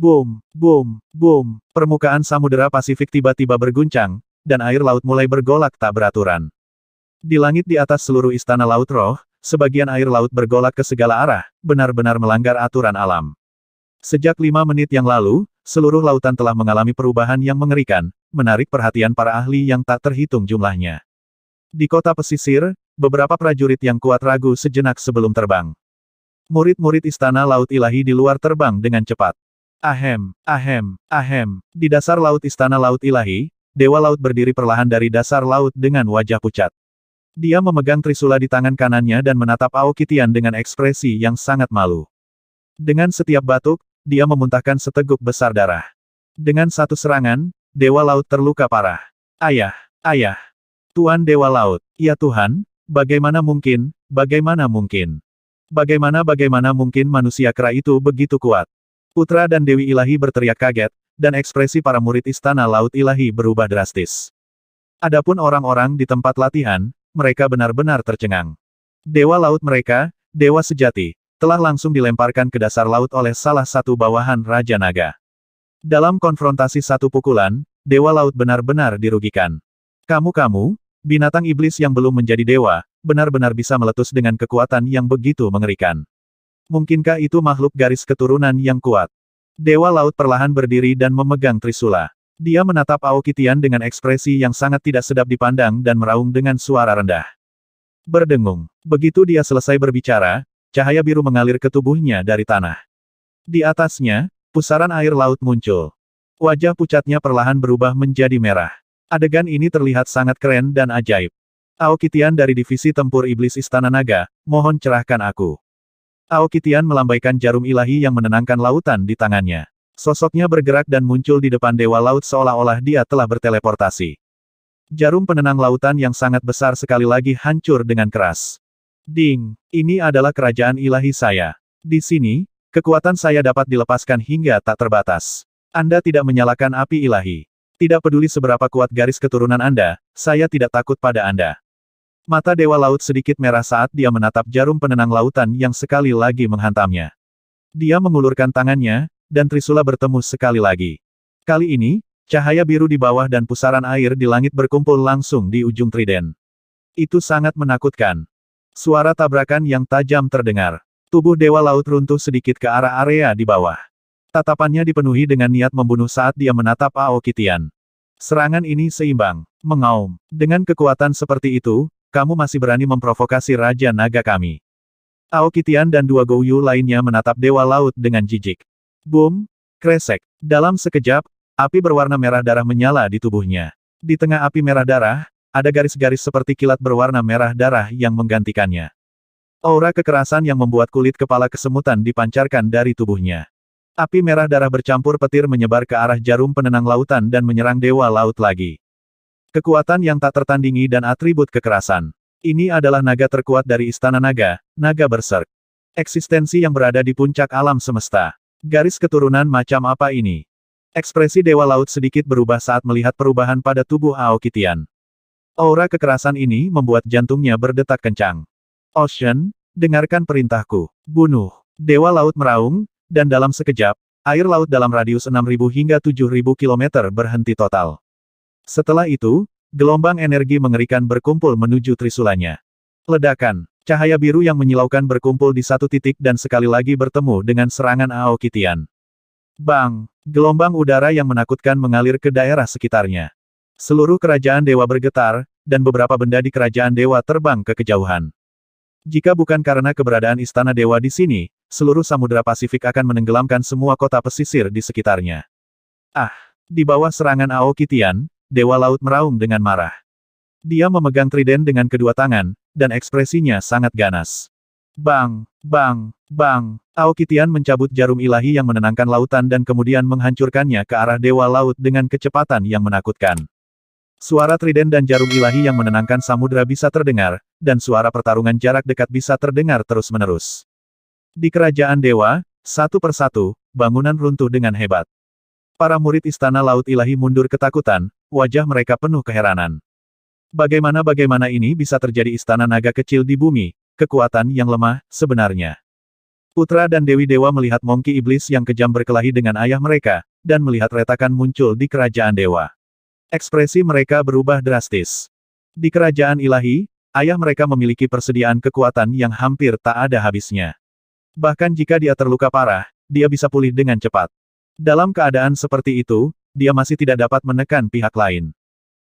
Boom, boom, boom. Permukaan samudera Pasifik tiba-tiba berguncang, dan air laut mulai bergolak tak beraturan. Di langit di atas seluruh istana laut roh, sebagian air laut bergolak ke segala arah, benar-benar melanggar aturan alam. Sejak lima menit yang lalu, seluruh lautan telah mengalami perubahan yang mengerikan, menarik perhatian para ahli yang tak terhitung jumlahnya. Di kota pesisir, beberapa prajurit yang kuat ragu sejenak sebelum terbang. Murid-murid istana laut ilahi di luar terbang dengan cepat. Ahem, ahem, ahem. Di dasar laut istana laut ilahi, Dewa Laut berdiri perlahan dari dasar laut dengan wajah pucat. Dia memegang trisula di tangan kanannya dan menatap Aokitian dengan ekspresi yang sangat malu. Dengan setiap batuk, dia memuntahkan seteguk besar darah. Dengan satu serangan, Dewa Laut terluka parah. Ayah, ayah. Tuan Dewa Laut, ya Tuhan, bagaimana mungkin, bagaimana mungkin. Bagaimana bagaimana mungkin manusia kera itu begitu kuat. Putra dan Dewi Ilahi berteriak kaget, dan ekspresi para murid Istana Laut Ilahi berubah drastis. Adapun orang-orang di tempat latihan, mereka benar-benar tercengang. Dewa laut mereka, dewa sejati, telah langsung dilemparkan ke dasar laut oleh salah satu bawahan Raja Naga. Dalam konfrontasi satu pukulan, dewa laut benar-benar dirugikan. Kamu-kamu, binatang iblis yang belum menjadi dewa, benar-benar bisa meletus dengan kekuatan yang begitu mengerikan. Mungkinkah itu makhluk garis keturunan yang kuat? Dewa Laut perlahan berdiri dan memegang Trisula. Dia menatap Aokitian dengan ekspresi yang sangat tidak sedap dipandang dan meraung dengan suara rendah. Berdengung. Begitu dia selesai berbicara, cahaya biru mengalir ke tubuhnya dari tanah. Di atasnya, pusaran air laut muncul. Wajah pucatnya perlahan berubah menjadi merah. Adegan ini terlihat sangat keren dan ajaib. Aokitian dari Divisi Tempur Iblis Istana Naga, mohon cerahkan aku. Aokitian melambaikan jarum ilahi yang menenangkan lautan di tangannya. Sosoknya bergerak dan muncul di depan Dewa Laut seolah-olah dia telah berteleportasi. Jarum penenang lautan yang sangat besar sekali lagi hancur dengan keras. Ding, ini adalah kerajaan ilahi saya. Di sini, kekuatan saya dapat dilepaskan hingga tak terbatas. Anda tidak menyalakan api ilahi. Tidak peduli seberapa kuat garis keturunan Anda, saya tidak takut pada Anda. Mata Dewa Laut sedikit merah saat dia menatap jarum penenang lautan yang sekali lagi menghantamnya. Dia mengulurkan tangannya, dan Trisula bertemu sekali lagi. Kali ini, cahaya biru di bawah dan pusaran air di langit berkumpul langsung di ujung triden. Itu sangat menakutkan. Suara tabrakan yang tajam terdengar. Tubuh Dewa Laut runtuh sedikit ke arah area di bawah. Tatapannya dipenuhi dengan niat membunuh saat dia menatap Aokitian. Serangan ini seimbang, mengaum. Dengan kekuatan seperti itu, kamu masih berani memprovokasi Raja Naga kami. Aokitian dan dua Gouyu lainnya menatap Dewa Laut dengan jijik. Boom! Kresek. Dalam sekejap, api berwarna merah darah menyala di tubuhnya. Di tengah api merah darah, ada garis-garis seperti kilat berwarna merah darah yang menggantikannya. Aura kekerasan yang membuat kulit kepala kesemutan dipancarkan dari tubuhnya. Api merah darah bercampur petir menyebar ke arah jarum penenang lautan dan menyerang Dewa Laut lagi. Kekuatan yang tak tertandingi dan atribut kekerasan. Ini adalah naga terkuat dari Istana Naga, Naga Berserk. Eksistensi yang berada di puncak alam semesta. Garis keturunan macam apa ini? Ekspresi Dewa Laut sedikit berubah saat melihat perubahan pada tubuh Aokitian. Aura kekerasan ini membuat jantungnya berdetak kencang. Ocean, dengarkan perintahku. Bunuh. Dewa Laut meraung, dan dalam sekejap, air laut dalam radius 6.000 hingga 7.000 km berhenti total. Setelah itu, gelombang energi mengerikan berkumpul menuju trisulanya. Ledakan, cahaya biru yang menyilaukan berkumpul di satu titik dan sekali lagi bertemu dengan serangan Aokitian. Bang, gelombang udara yang menakutkan mengalir ke daerah sekitarnya. Seluruh kerajaan dewa bergetar, dan beberapa benda di kerajaan dewa terbang ke kejauhan. Jika bukan karena keberadaan istana dewa di sini, seluruh samudera Pasifik akan menenggelamkan semua kota pesisir di sekitarnya. Ah, di bawah serangan Aokitian, Dewa Laut meraung dengan marah. Dia memegang trident dengan kedua tangan, dan ekspresinya sangat ganas. Bang, bang, bang, Aokitian mencabut jarum ilahi yang menenangkan lautan dan kemudian menghancurkannya ke arah Dewa Laut dengan kecepatan yang menakutkan. Suara trident dan jarum ilahi yang menenangkan samudera bisa terdengar, dan suara pertarungan jarak dekat bisa terdengar terus-menerus. Di kerajaan dewa, satu persatu, bangunan runtuh dengan hebat. Para murid Istana Laut Ilahi mundur ketakutan, wajah mereka penuh keheranan. Bagaimana-bagaimana ini bisa terjadi istana naga kecil di bumi, kekuatan yang lemah, sebenarnya. Putra dan Dewi Dewa melihat Mongki Iblis yang kejam berkelahi dengan ayah mereka, dan melihat retakan muncul di kerajaan dewa. Ekspresi mereka berubah drastis. Di kerajaan ilahi, ayah mereka memiliki persediaan kekuatan yang hampir tak ada habisnya. Bahkan jika dia terluka parah, dia bisa pulih dengan cepat. Dalam keadaan seperti itu, dia masih tidak dapat menekan pihak lain.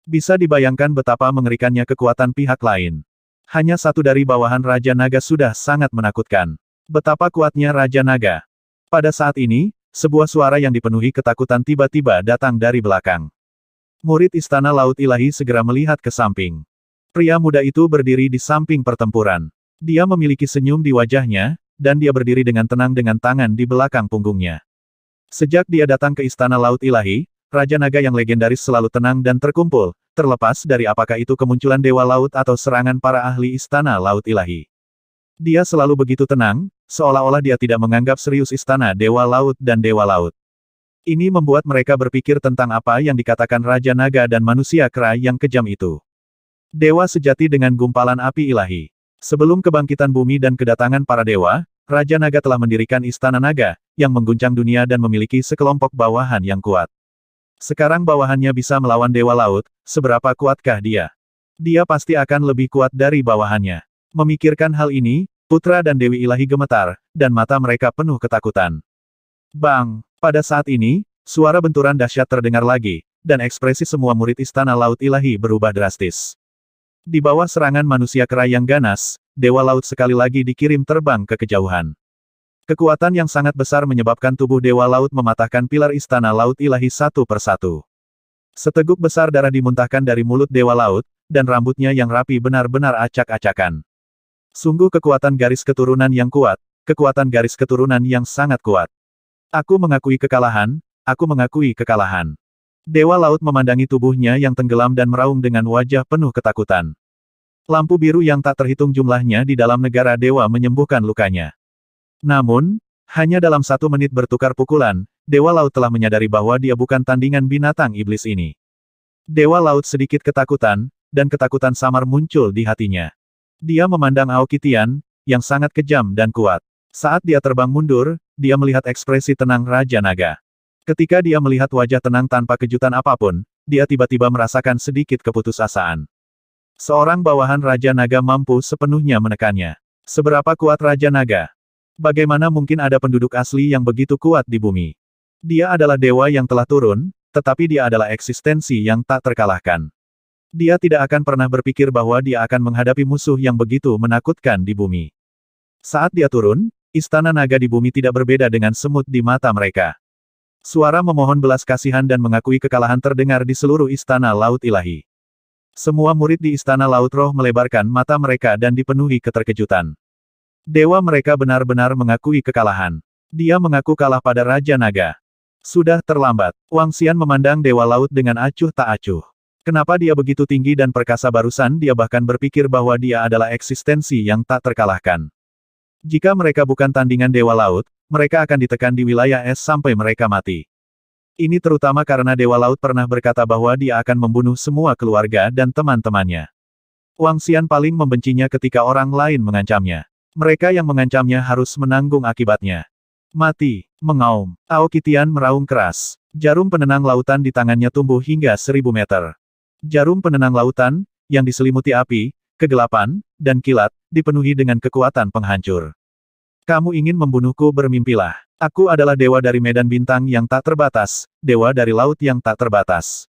Bisa dibayangkan betapa mengerikannya kekuatan pihak lain. Hanya satu dari bawahan Raja Naga sudah sangat menakutkan. Betapa kuatnya Raja Naga. Pada saat ini, sebuah suara yang dipenuhi ketakutan tiba-tiba datang dari belakang. Murid Istana Laut Ilahi segera melihat ke samping. Pria muda itu berdiri di samping pertempuran. Dia memiliki senyum di wajahnya, dan dia berdiri dengan tenang dengan tangan di belakang punggungnya. Sejak dia datang ke Istana Laut Ilahi, Raja Naga yang legendaris selalu tenang dan terkumpul, terlepas dari apakah itu kemunculan Dewa Laut atau serangan para ahli Istana Laut Ilahi. Dia selalu begitu tenang, seolah-olah dia tidak menganggap serius Istana Dewa Laut dan Dewa Laut. Ini membuat mereka berpikir tentang apa yang dikatakan Raja Naga dan manusia kera yang kejam itu. Dewa sejati dengan gumpalan api ilahi. Sebelum kebangkitan bumi dan kedatangan para dewa, Raja Naga telah mendirikan Istana Naga, yang mengguncang dunia dan memiliki sekelompok bawahan yang kuat. Sekarang bawahannya bisa melawan Dewa Laut, seberapa kuatkah dia? Dia pasti akan lebih kuat dari bawahannya. Memikirkan hal ini, Putra dan Dewi Ilahi gemetar, dan mata mereka penuh ketakutan. Bang! Pada saat ini, suara benturan dahsyat terdengar lagi, dan ekspresi semua murid Istana Laut Ilahi berubah drastis. Di bawah serangan manusia kera yang ganas, Dewa Laut sekali lagi dikirim terbang ke kejauhan. Kekuatan yang sangat besar menyebabkan tubuh Dewa Laut mematahkan pilar istana Laut Ilahi satu persatu. Seteguk besar darah dimuntahkan dari mulut Dewa Laut, dan rambutnya yang rapi benar-benar acak-acakan. Sungguh kekuatan garis keturunan yang kuat, kekuatan garis keturunan yang sangat kuat. Aku mengakui kekalahan, aku mengakui kekalahan. Dewa Laut memandangi tubuhnya yang tenggelam dan meraung dengan wajah penuh ketakutan. Lampu biru yang tak terhitung jumlahnya di dalam negara dewa menyembuhkan lukanya. Namun, hanya dalam satu menit bertukar pukulan, Dewa Laut telah menyadari bahwa dia bukan tandingan binatang iblis ini. Dewa Laut sedikit ketakutan, dan ketakutan samar muncul di hatinya. Dia memandang Aokitian, yang sangat kejam dan kuat. Saat dia terbang mundur, dia melihat ekspresi tenang Raja Naga. Ketika dia melihat wajah tenang tanpa kejutan apapun, dia tiba-tiba merasakan sedikit keputusasaan. Seorang bawahan Raja Naga mampu sepenuhnya menekannya. Seberapa kuat Raja Naga? Bagaimana mungkin ada penduduk asli yang begitu kuat di bumi? Dia adalah dewa yang telah turun, tetapi dia adalah eksistensi yang tak terkalahkan. Dia tidak akan pernah berpikir bahwa dia akan menghadapi musuh yang begitu menakutkan di bumi. Saat dia turun, istana naga di bumi tidak berbeda dengan semut di mata mereka. Suara memohon belas kasihan dan mengakui kekalahan terdengar di seluruh istana laut ilahi. Semua murid di istana laut roh melebarkan mata mereka dan dipenuhi keterkejutan. Dewa mereka benar-benar mengakui kekalahan. Dia mengaku kalah pada Raja Naga. Sudah terlambat, Wang Xian memandang Dewa Laut dengan acuh tak acuh. Kenapa dia begitu tinggi dan perkasa barusan dia bahkan berpikir bahwa dia adalah eksistensi yang tak terkalahkan. Jika mereka bukan tandingan Dewa Laut, mereka akan ditekan di wilayah es sampai mereka mati. Ini terutama karena Dewa Laut pernah berkata bahwa dia akan membunuh semua keluarga dan teman-temannya. Wang Xian paling membencinya ketika orang lain mengancamnya. Mereka yang mengancamnya harus menanggung akibatnya. Mati, mengaum, Aokitian meraung keras. Jarum penenang lautan di tangannya tumbuh hingga seribu meter. Jarum penenang lautan, yang diselimuti api, kegelapan, dan kilat, dipenuhi dengan kekuatan penghancur. Kamu ingin membunuhku bermimpilah. Aku adalah dewa dari medan bintang yang tak terbatas, dewa dari laut yang tak terbatas.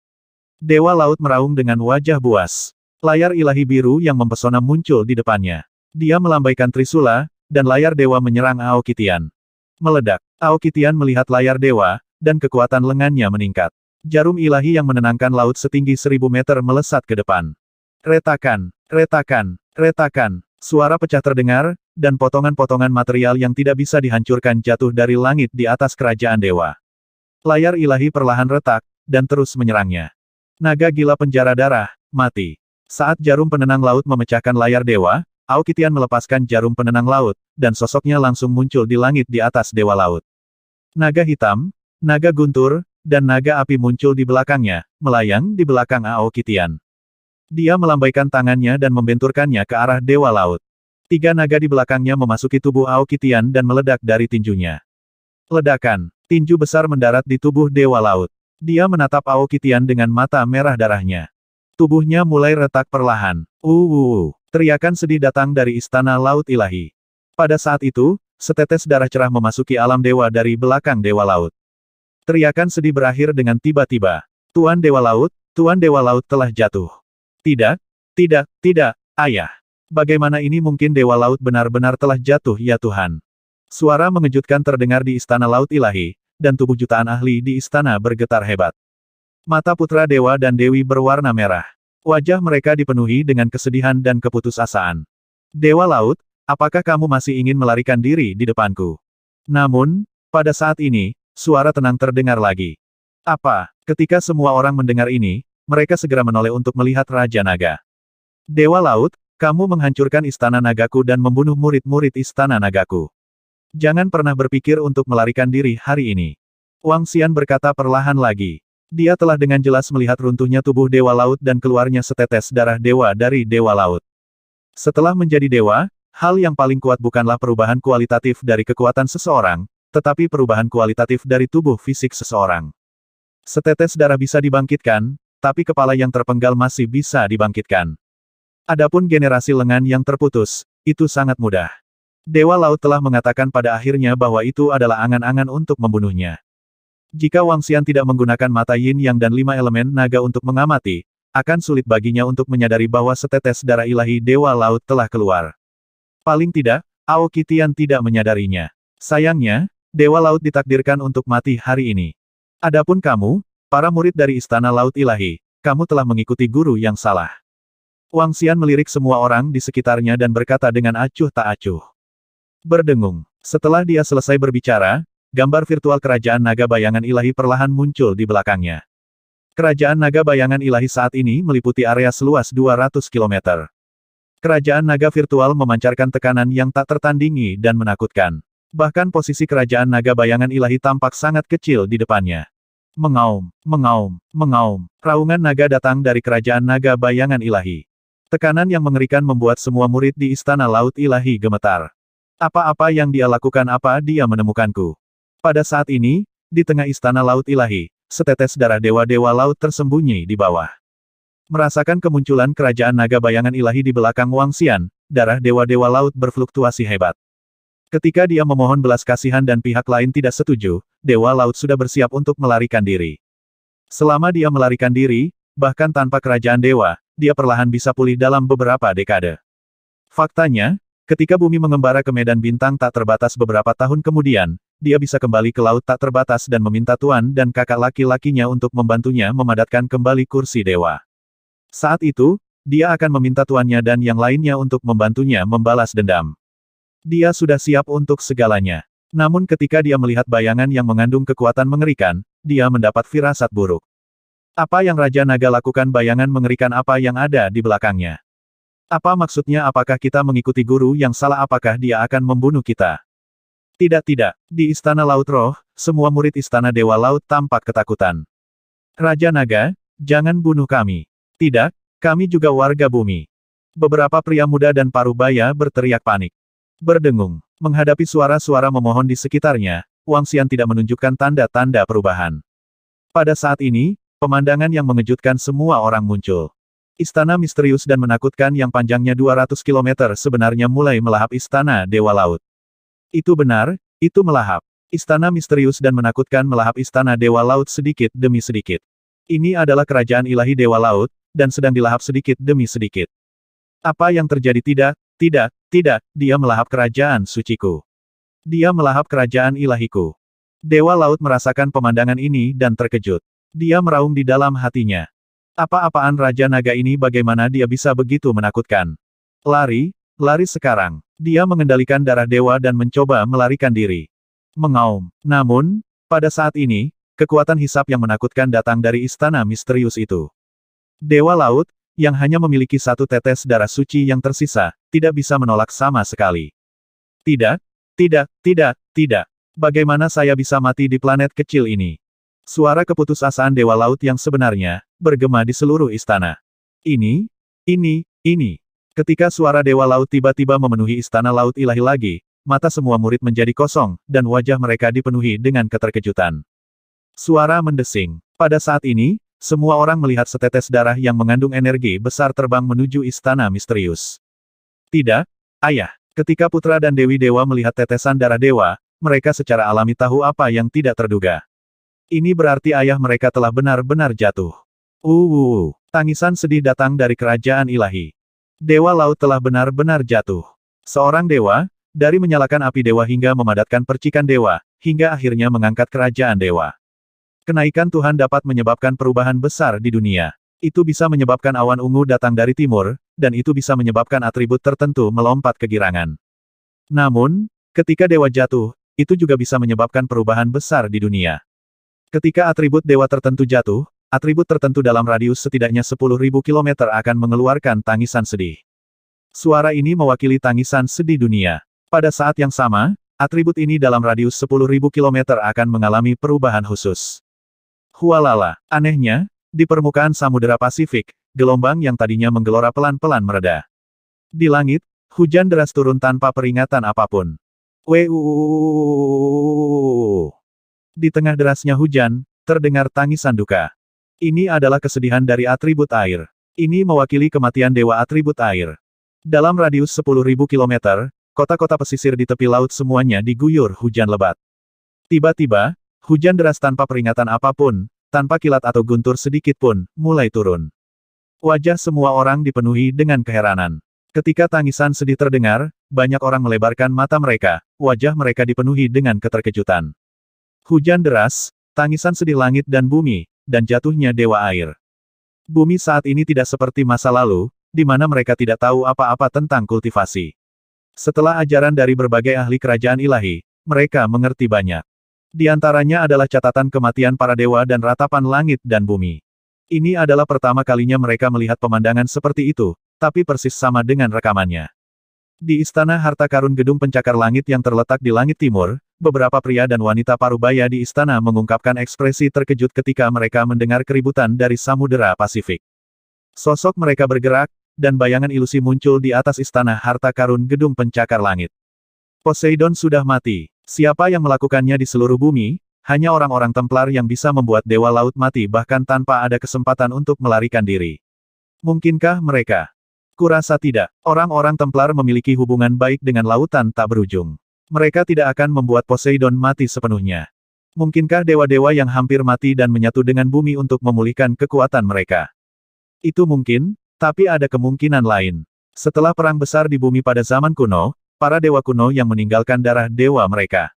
Dewa laut meraung dengan wajah buas. Layar ilahi biru yang mempesona muncul di depannya. Dia melambaikan Trisula, dan layar dewa menyerang Aokitian. Meledak, Aokitian melihat layar dewa, dan kekuatan lengannya meningkat. Jarum ilahi yang menenangkan laut setinggi seribu meter melesat ke depan. Retakan, retakan, retakan, suara pecah terdengar, dan potongan-potongan material yang tidak bisa dihancurkan jatuh dari langit di atas kerajaan dewa. Layar ilahi perlahan retak, dan terus menyerangnya. Naga gila penjara darah, mati. Saat jarum penenang laut memecahkan layar dewa, Aokitian melepaskan jarum penenang laut, dan sosoknya langsung muncul di langit di atas Dewa Laut. Naga hitam, naga guntur, dan naga api muncul di belakangnya, melayang di belakang Aokitian. Dia melambaikan tangannya dan membenturkannya ke arah Dewa Laut. Tiga naga di belakangnya memasuki tubuh Aokitian dan meledak dari tinjunya. Ledakan, tinju besar mendarat di tubuh Dewa Laut. Dia menatap Aokitian dengan mata merah darahnya. Tubuhnya mulai retak perlahan. uh. Teriakan sedih datang dari Istana Laut Ilahi. Pada saat itu, setetes darah cerah memasuki alam dewa dari belakang Dewa Laut. Teriakan sedih berakhir dengan tiba-tiba. Tuan Dewa Laut, Tuan Dewa Laut telah jatuh. Tidak, tidak, tidak, ayah. Bagaimana ini mungkin Dewa Laut benar-benar telah jatuh ya Tuhan? Suara mengejutkan terdengar di Istana Laut Ilahi, dan tubuh jutaan ahli di istana bergetar hebat. Mata putra dewa dan dewi berwarna merah. Wajah mereka dipenuhi dengan kesedihan dan keputusasaan. Dewa Laut, apakah kamu masih ingin melarikan diri di depanku? Namun, pada saat ini, suara tenang terdengar lagi. Apa? Ketika semua orang mendengar ini, mereka segera menoleh untuk melihat Raja Naga. Dewa Laut, kamu menghancurkan istana nagaku dan membunuh murid-murid istana nagaku. Jangan pernah berpikir untuk melarikan diri hari ini. Wang Xian berkata perlahan lagi. Dia telah dengan jelas melihat runtuhnya tubuh Dewa Laut dan keluarnya setetes darah Dewa dari Dewa Laut. Setelah menjadi Dewa, hal yang paling kuat bukanlah perubahan kualitatif dari kekuatan seseorang, tetapi perubahan kualitatif dari tubuh fisik seseorang. Setetes darah bisa dibangkitkan, tapi kepala yang terpenggal masih bisa dibangkitkan. Adapun generasi lengan yang terputus, itu sangat mudah. Dewa Laut telah mengatakan pada akhirnya bahwa itu adalah angan-angan untuk membunuhnya. Jika Wang Xian tidak menggunakan mata yin yang dan lima elemen naga untuk mengamati, akan sulit baginya untuk menyadari bahwa setetes darah ilahi Dewa Laut telah keluar. Paling tidak, Ao Kitian tidak menyadarinya. Sayangnya, Dewa Laut ditakdirkan untuk mati hari ini. Adapun kamu, para murid dari Istana Laut Ilahi, kamu telah mengikuti guru yang salah. Wang Xian melirik semua orang di sekitarnya dan berkata dengan acuh tak acuh. Berdengung. Setelah dia selesai berbicara, gambar virtual kerajaan naga bayangan ilahi perlahan muncul di belakangnya. Kerajaan naga bayangan ilahi saat ini meliputi area seluas 200 km. Kerajaan naga virtual memancarkan tekanan yang tak tertandingi dan menakutkan. Bahkan posisi kerajaan naga bayangan ilahi tampak sangat kecil di depannya. Mengaum, mengaum, mengaum. Raungan naga datang dari kerajaan naga bayangan ilahi. Tekanan yang mengerikan membuat semua murid di istana laut ilahi gemetar. Apa-apa yang dia lakukan apa dia menemukanku. Pada saat ini, di tengah istana laut ilahi, setetes darah dewa-dewa laut tersembunyi di bawah. Merasakan kemunculan kerajaan naga bayangan ilahi di belakang Wang Xian, darah dewa-dewa laut berfluktuasi hebat. Ketika dia memohon belas kasihan dan pihak lain tidak setuju, dewa laut sudah bersiap untuk melarikan diri. Selama dia melarikan diri, bahkan tanpa kerajaan dewa, dia perlahan bisa pulih dalam beberapa dekade. Faktanya, Ketika bumi mengembara ke medan bintang tak terbatas beberapa tahun kemudian, dia bisa kembali ke laut tak terbatas dan meminta tuan dan kakak laki-lakinya untuk membantunya memadatkan kembali kursi dewa. Saat itu, dia akan meminta tuannya dan yang lainnya untuk membantunya membalas dendam. Dia sudah siap untuk segalanya. Namun ketika dia melihat bayangan yang mengandung kekuatan mengerikan, dia mendapat firasat buruk. Apa yang Raja Naga lakukan bayangan mengerikan apa yang ada di belakangnya. Apa maksudnya apakah kita mengikuti guru yang salah apakah dia akan membunuh kita? Tidak tidak, di Istana Laut Roh, semua murid Istana Dewa Laut tampak ketakutan. Raja Naga, jangan bunuh kami. Tidak, kami juga warga bumi. Beberapa pria muda dan paruh baya berteriak panik. Berdengung, menghadapi suara-suara memohon di sekitarnya, Wang Xian tidak menunjukkan tanda-tanda perubahan. Pada saat ini, pemandangan yang mengejutkan semua orang muncul. Istana misterius dan menakutkan yang panjangnya 200 km sebenarnya mulai melahap istana Dewa Laut. Itu benar, itu melahap. Istana misterius dan menakutkan melahap istana Dewa Laut sedikit demi sedikit. Ini adalah kerajaan ilahi Dewa Laut, dan sedang dilahap sedikit demi sedikit. Apa yang terjadi tidak, tidak, tidak, dia melahap kerajaan suciku. Dia melahap kerajaan ilahiku. Dewa Laut merasakan pemandangan ini dan terkejut. Dia meraung di dalam hatinya. Apa-apaan Raja Naga ini bagaimana dia bisa begitu menakutkan? Lari, lari sekarang. Dia mengendalikan darah dewa dan mencoba melarikan diri. Mengaum. Namun, pada saat ini, kekuatan hisap yang menakutkan datang dari istana misterius itu. Dewa Laut, yang hanya memiliki satu tetes darah suci yang tersisa, tidak bisa menolak sama sekali. Tidak, tidak, tidak, tidak. Bagaimana saya bisa mati di planet kecil ini? Suara keputusasaan Dewa Laut yang sebenarnya, bergema di seluruh istana. Ini, ini, ini. Ketika suara Dewa Laut tiba-tiba memenuhi istana Laut Ilahi lagi, mata semua murid menjadi kosong, dan wajah mereka dipenuhi dengan keterkejutan. Suara mendesing. Pada saat ini, semua orang melihat setetes darah yang mengandung energi besar terbang menuju istana misterius. Tidak, ayah. Ketika putra dan Dewi Dewa melihat tetesan darah Dewa, mereka secara alami tahu apa yang tidak terduga. Ini berarti ayah mereka telah benar-benar jatuh. Uwu, uh, uh, uh. tangisan sedih datang dari kerajaan ilahi. Dewa laut telah benar-benar jatuh. Seorang dewa, dari menyalakan api dewa hingga memadatkan percikan dewa, hingga akhirnya mengangkat kerajaan dewa. Kenaikan Tuhan dapat menyebabkan perubahan besar di dunia. Itu bisa menyebabkan awan ungu datang dari timur, dan itu bisa menyebabkan atribut tertentu melompat kegirangan. Namun, ketika dewa jatuh, itu juga bisa menyebabkan perubahan besar di dunia. Ketika atribut dewa tertentu jatuh, atribut tertentu dalam radius setidaknya 10.000 km akan mengeluarkan tangisan sedih. Suara ini mewakili tangisan sedih dunia. Pada saat yang sama, atribut ini dalam radius 10.000 km akan mengalami perubahan khusus. Hualala, anehnya, di permukaan Samudera Pasifik, gelombang yang tadinya menggelora pelan-pelan mereda. Di langit, hujan deras turun tanpa peringatan apapun. Wuuu. Di tengah derasnya hujan, terdengar tangisan duka. Ini adalah kesedihan dari atribut air. Ini mewakili kematian dewa atribut air. Dalam radius 10.000 km, kota-kota pesisir di tepi laut semuanya diguyur hujan lebat. Tiba-tiba, hujan deras tanpa peringatan apapun, tanpa kilat atau guntur sedikit pun, mulai turun. Wajah semua orang dipenuhi dengan keheranan. Ketika tangisan sedih terdengar, banyak orang melebarkan mata mereka, wajah mereka dipenuhi dengan keterkejutan. Hujan deras, tangisan sedih langit dan bumi, dan jatuhnya dewa air. Bumi saat ini tidak seperti masa lalu, di mana mereka tidak tahu apa-apa tentang kultivasi. Setelah ajaran dari berbagai ahli kerajaan ilahi, mereka mengerti banyak. Di antaranya adalah catatan kematian para dewa dan ratapan langit dan bumi. Ini adalah pertama kalinya mereka melihat pemandangan seperti itu, tapi persis sama dengan rekamannya. Di Istana Harta Karun Gedung Pencakar Langit yang terletak di langit timur, beberapa pria dan wanita parubaya di istana mengungkapkan ekspresi terkejut ketika mereka mendengar keributan dari Samudera Pasifik. Sosok mereka bergerak, dan bayangan ilusi muncul di atas istana harta karun gedung pencakar langit. Poseidon sudah mati. Siapa yang melakukannya di seluruh bumi, hanya orang-orang Templar yang bisa membuat Dewa Laut mati bahkan tanpa ada kesempatan untuk melarikan diri. Mungkinkah mereka? Kurasa tidak. Orang-orang Templar memiliki hubungan baik dengan lautan tak berujung. Mereka tidak akan membuat Poseidon mati sepenuhnya. Mungkinkah dewa-dewa yang hampir mati dan menyatu dengan bumi untuk memulihkan kekuatan mereka? Itu mungkin, tapi ada kemungkinan lain. Setelah perang besar di bumi pada zaman kuno, para dewa kuno yang meninggalkan darah dewa mereka.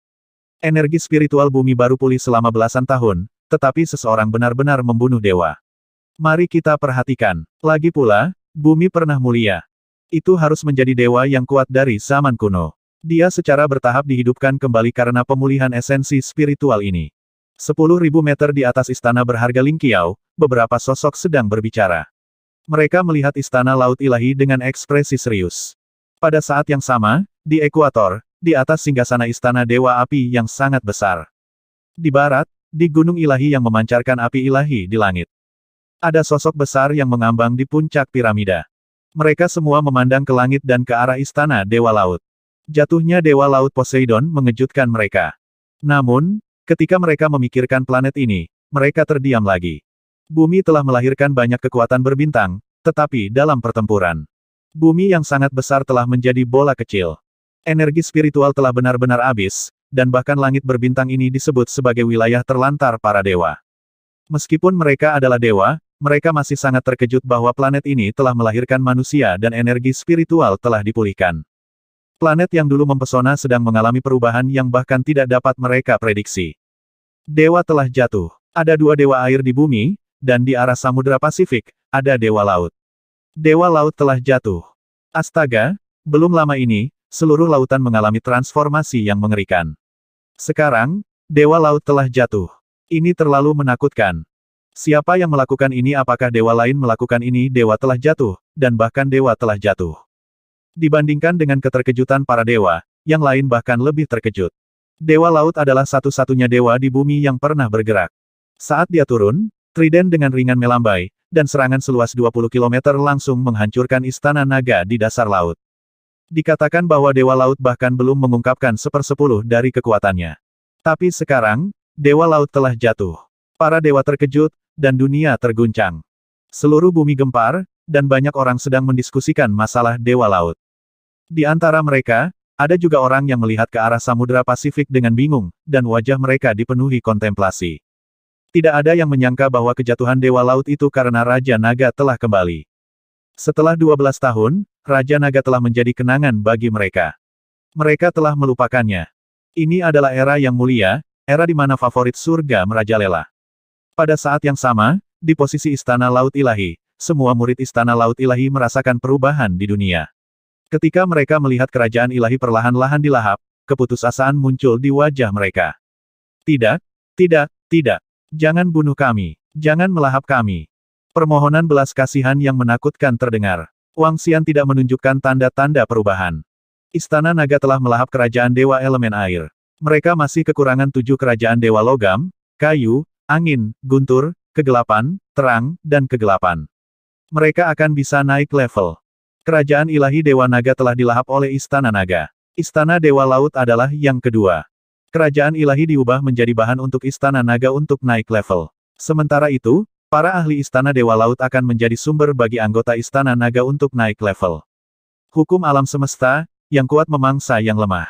Energi spiritual bumi baru pulih selama belasan tahun, tetapi seseorang benar-benar membunuh dewa. Mari kita perhatikan. Lagi pula, bumi pernah mulia. Itu harus menjadi dewa yang kuat dari zaman kuno. Dia secara bertahap dihidupkan kembali karena pemulihan esensi spiritual ini. 10.000 meter di atas istana berharga Lingqiao, beberapa sosok sedang berbicara. Mereka melihat istana Laut Ilahi dengan ekspresi serius. Pada saat yang sama, di ekuator, di atas singgasana istana Dewa Api yang sangat besar. Di barat, di Gunung Ilahi yang memancarkan api ilahi di langit. Ada sosok besar yang mengambang di puncak piramida. Mereka semua memandang ke langit dan ke arah istana Dewa Laut. Jatuhnya Dewa Laut Poseidon mengejutkan mereka. Namun, ketika mereka memikirkan planet ini, mereka terdiam lagi. Bumi telah melahirkan banyak kekuatan berbintang, tetapi dalam pertempuran. Bumi yang sangat besar telah menjadi bola kecil. Energi spiritual telah benar-benar habis, dan bahkan langit berbintang ini disebut sebagai wilayah terlantar para dewa. Meskipun mereka adalah dewa, mereka masih sangat terkejut bahwa planet ini telah melahirkan manusia dan energi spiritual telah dipulihkan. Planet yang dulu mempesona sedang mengalami perubahan yang bahkan tidak dapat mereka prediksi. Dewa telah jatuh. Ada dua dewa air di bumi, dan di arah samudera Pasifik, ada dewa laut. Dewa laut telah jatuh. Astaga, belum lama ini, seluruh lautan mengalami transformasi yang mengerikan. Sekarang, dewa laut telah jatuh. Ini terlalu menakutkan. Siapa yang melakukan ini apakah dewa lain melakukan ini dewa telah jatuh, dan bahkan dewa telah jatuh. Dibandingkan dengan keterkejutan para dewa, yang lain bahkan lebih terkejut. Dewa Laut adalah satu-satunya dewa di bumi yang pernah bergerak. Saat dia turun, triden dengan ringan melambai, dan serangan seluas 20 km langsung menghancurkan istana naga di dasar laut. Dikatakan bahwa Dewa Laut bahkan belum mengungkapkan sepersepuluh dari kekuatannya. Tapi sekarang, Dewa Laut telah jatuh. Para dewa terkejut, dan dunia terguncang. Seluruh bumi gempar, dan banyak orang sedang mendiskusikan masalah Dewa Laut. Di antara mereka, ada juga orang yang melihat ke arah Samudra Pasifik dengan bingung, dan wajah mereka dipenuhi kontemplasi. Tidak ada yang menyangka bahwa kejatuhan Dewa Laut itu karena Raja Naga telah kembali. Setelah 12 tahun, Raja Naga telah menjadi kenangan bagi mereka. Mereka telah melupakannya. Ini adalah era yang mulia, era di mana favorit surga merajalela. Pada saat yang sama, di posisi Istana Laut Ilahi, semua murid Istana Laut Ilahi merasakan perubahan di dunia. Ketika mereka melihat kerajaan ilahi perlahan-lahan dilahap, keputusasaan muncul di wajah mereka. Tidak, tidak, tidak. Jangan bunuh kami. Jangan melahap kami. Permohonan belas kasihan yang menakutkan terdengar. Wang Xian tidak menunjukkan tanda-tanda perubahan. Istana naga telah melahap kerajaan dewa elemen air. Mereka masih kekurangan tujuh kerajaan dewa logam, kayu, angin, guntur, kegelapan, terang, dan kegelapan. Mereka akan bisa naik level. Kerajaan ilahi Dewa Naga telah dilahap oleh Istana Naga. Istana Dewa Laut adalah yang kedua. Kerajaan ilahi diubah menjadi bahan untuk Istana Naga untuk naik level. Sementara itu, para ahli Istana Dewa Laut akan menjadi sumber bagi anggota Istana Naga untuk naik level. Hukum alam semesta, yang kuat memangsa yang lemah.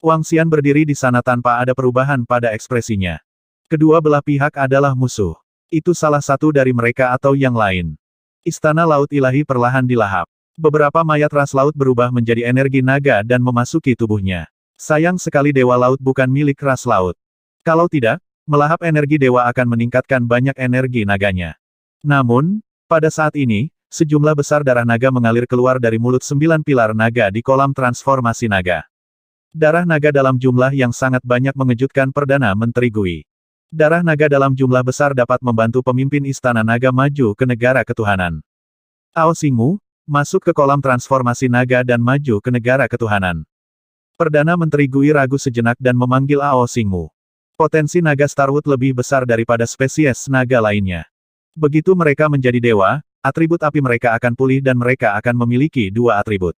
Wang Xian berdiri di sana tanpa ada perubahan pada ekspresinya. Kedua belah pihak adalah musuh. Itu salah satu dari mereka atau yang lain. Istana Laut Ilahi perlahan dilahap. Beberapa mayat ras laut berubah menjadi energi naga dan memasuki tubuhnya. Sayang sekali dewa laut bukan milik ras laut. Kalau tidak, melahap energi dewa akan meningkatkan banyak energi naganya. Namun, pada saat ini, sejumlah besar darah naga mengalir keluar dari mulut sembilan pilar naga di kolam transformasi naga. Darah naga dalam jumlah yang sangat banyak mengejutkan Perdana Menteri Gui. Darah naga dalam jumlah besar dapat membantu pemimpin istana naga maju ke negara ketuhanan. Ao Singmu, Masuk ke kolam transformasi naga dan maju ke negara ketuhanan. Perdana Menteri Gui ragu sejenak dan memanggil Ao Xingmu. Potensi naga Starwood lebih besar daripada spesies naga lainnya. Begitu mereka menjadi dewa, atribut api mereka akan pulih dan mereka akan memiliki dua atribut.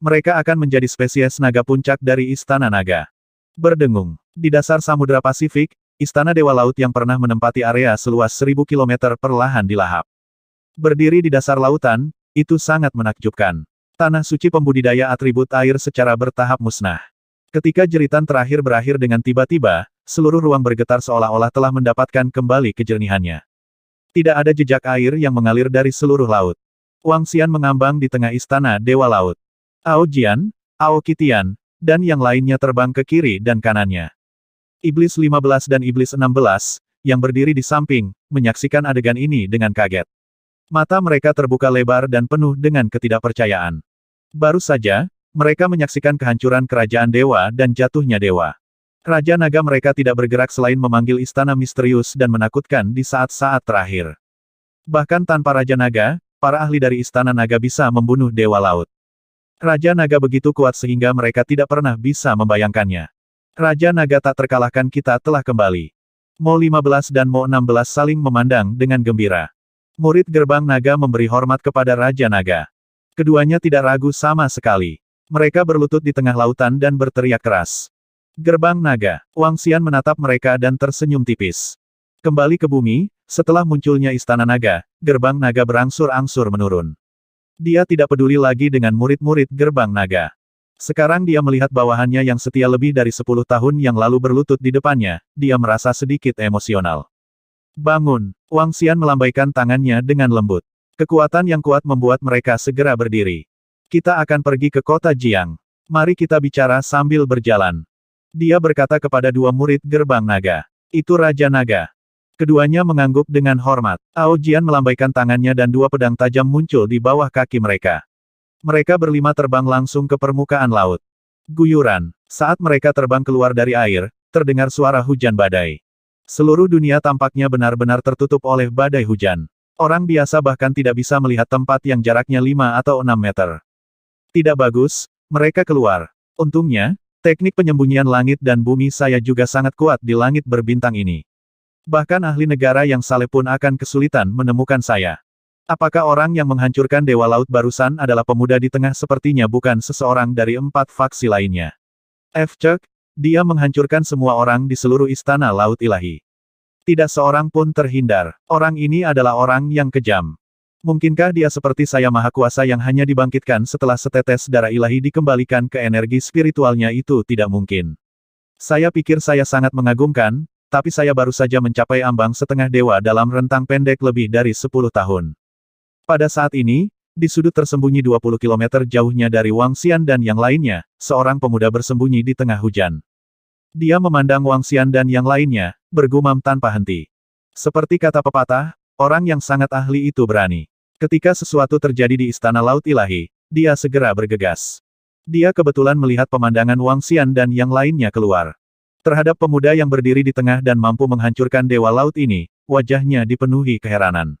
Mereka akan menjadi spesies naga puncak dari Istana Naga. Berdengung. Di dasar Samudra Pasifik, Istana Dewa Laut yang pernah menempati area seluas 1000 km perlahan dilahap. Berdiri di dasar lautan, itu sangat menakjubkan. Tanah suci pembudidaya atribut air secara bertahap musnah. Ketika jeritan terakhir berakhir dengan tiba-tiba, seluruh ruang bergetar seolah-olah telah mendapatkan kembali kejernihannya. Tidak ada jejak air yang mengalir dari seluruh laut. Wang Xian mengambang di tengah istana Dewa Laut. Ao Jian, Ao Kitian, dan yang lainnya terbang ke kiri dan kanannya. Iblis 15 dan Iblis 16, yang berdiri di samping, menyaksikan adegan ini dengan kaget. Mata mereka terbuka lebar dan penuh dengan ketidakpercayaan. Baru saja, mereka menyaksikan kehancuran kerajaan dewa dan jatuhnya dewa. Raja naga mereka tidak bergerak selain memanggil istana misterius dan menakutkan di saat-saat terakhir. Bahkan tanpa Raja Naga, para ahli dari istana naga bisa membunuh dewa laut. Raja naga begitu kuat sehingga mereka tidak pernah bisa membayangkannya. Raja naga tak terkalahkan kita telah kembali. Mo 15 dan Mo 16 saling memandang dengan gembira. Murid gerbang naga memberi hormat kepada Raja Naga. Keduanya tidak ragu sama sekali. Mereka berlutut di tengah lautan dan berteriak keras. Gerbang naga, Wang Xian menatap mereka dan tersenyum tipis. Kembali ke bumi, setelah munculnya istana naga, gerbang naga berangsur-angsur menurun. Dia tidak peduli lagi dengan murid-murid gerbang naga. Sekarang dia melihat bawahannya yang setia lebih dari 10 tahun yang lalu berlutut di depannya, dia merasa sedikit emosional. Bangun! Wang Xian melambaikan tangannya dengan lembut. Kekuatan yang kuat membuat mereka segera berdiri. Kita akan pergi ke kota Jiang. Mari kita bicara sambil berjalan. Dia berkata kepada dua murid gerbang naga. Itu Raja Naga. Keduanya mengangguk dengan hormat. Ao Jian melambaikan tangannya dan dua pedang tajam muncul di bawah kaki mereka. Mereka berlima terbang langsung ke permukaan laut. Guyuran. Saat mereka terbang keluar dari air, terdengar suara hujan badai. Seluruh dunia tampaknya benar-benar tertutup oleh badai hujan. Orang biasa bahkan tidak bisa melihat tempat yang jaraknya 5 atau 6 meter. Tidak bagus, mereka keluar. Untungnya, teknik penyembunyian langit dan bumi saya juga sangat kuat di langit berbintang ini. Bahkan ahli negara yang saleh pun akan kesulitan menemukan saya. Apakah orang yang menghancurkan Dewa Laut barusan adalah pemuda di tengah sepertinya bukan seseorang dari empat faksi lainnya? F. Chuck. Dia menghancurkan semua orang di seluruh istana Laut Ilahi. Tidak seorang pun terhindar. Orang ini adalah orang yang kejam. Mungkinkah dia seperti saya maha kuasa yang hanya dibangkitkan setelah setetes darah ilahi dikembalikan ke energi spiritualnya itu tidak mungkin. Saya pikir saya sangat mengagumkan, tapi saya baru saja mencapai ambang setengah dewa dalam rentang pendek lebih dari 10 tahun. Pada saat ini, di sudut tersembunyi 20 km jauhnya dari Wang Xian dan yang lainnya, seorang pemuda bersembunyi di tengah hujan. Dia memandang Wang Xian dan yang lainnya, bergumam tanpa henti. Seperti kata pepatah, orang yang sangat ahli itu berani. Ketika sesuatu terjadi di Istana Laut Ilahi, dia segera bergegas. Dia kebetulan melihat pemandangan Wang Xian dan yang lainnya keluar. Terhadap pemuda yang berdiri di tengah dan mampu menghancurkan Dewa Laut ini, wajahnya dipenuhi keheranan.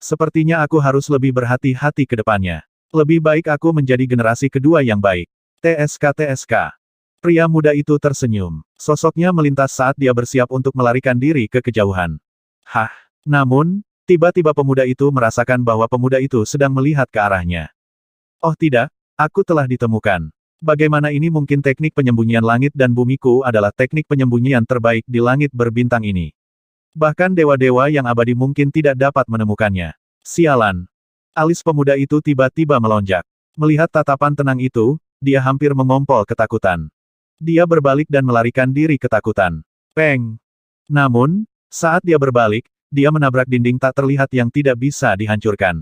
Sepertinya aku harus lebih berhati-hati ke depannya. Lebih baik aku menjadi generasi kedua yang baik. TSK TSK. Pria muda itu tersenyum. Sosoknya melintas saat dia bersiap untuk melarikan diri ke kejauhan. Hah! Namun, tiba-tiba pemuda itu merasakan bahwa pemuda itu sedang melihat ke arahnya. Oh tidak, aku telah ditemukan. Bagaimana ini mungkin teknik penyembunyian langit dan bumiku adalah teknik penyembunyian terbaik di langit berbintang ini. Bahkan dewa-dewa yang abadi mungkin tidak dapat menemukannya. Sialan. Alis pemuda itu tiba-tiba melonjak. Melihat tatapan tenang itu, dia hampir mengompol ketakutan. Dia berbalik dan melarikan diri ketakutan. Peng! Namun, saat dia berbalik, dia menabrak dinding tak terlihat yang tidak bisa dihancurkan.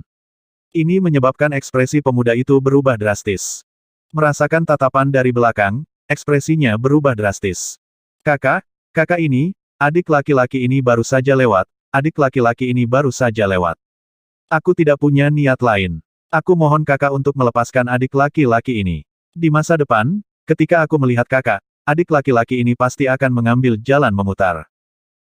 Ini menyebabkan ekspresi pemuda itu berubah drastis. Merasakan tatapan dari belakang, ekspresinya berubah drastis. Kakak, kakak ini, adik laki-laki ini baru saja lewat, adik laki-laki ini baru saja lewat. Aku tidak punya niat lain. Aku mohon kakak untuk melepaskan adik laki-laki ini. Di masa depan, Ketika aku melihat kakak, adik laki-laki ini pasti akan mengambil jalan memutar.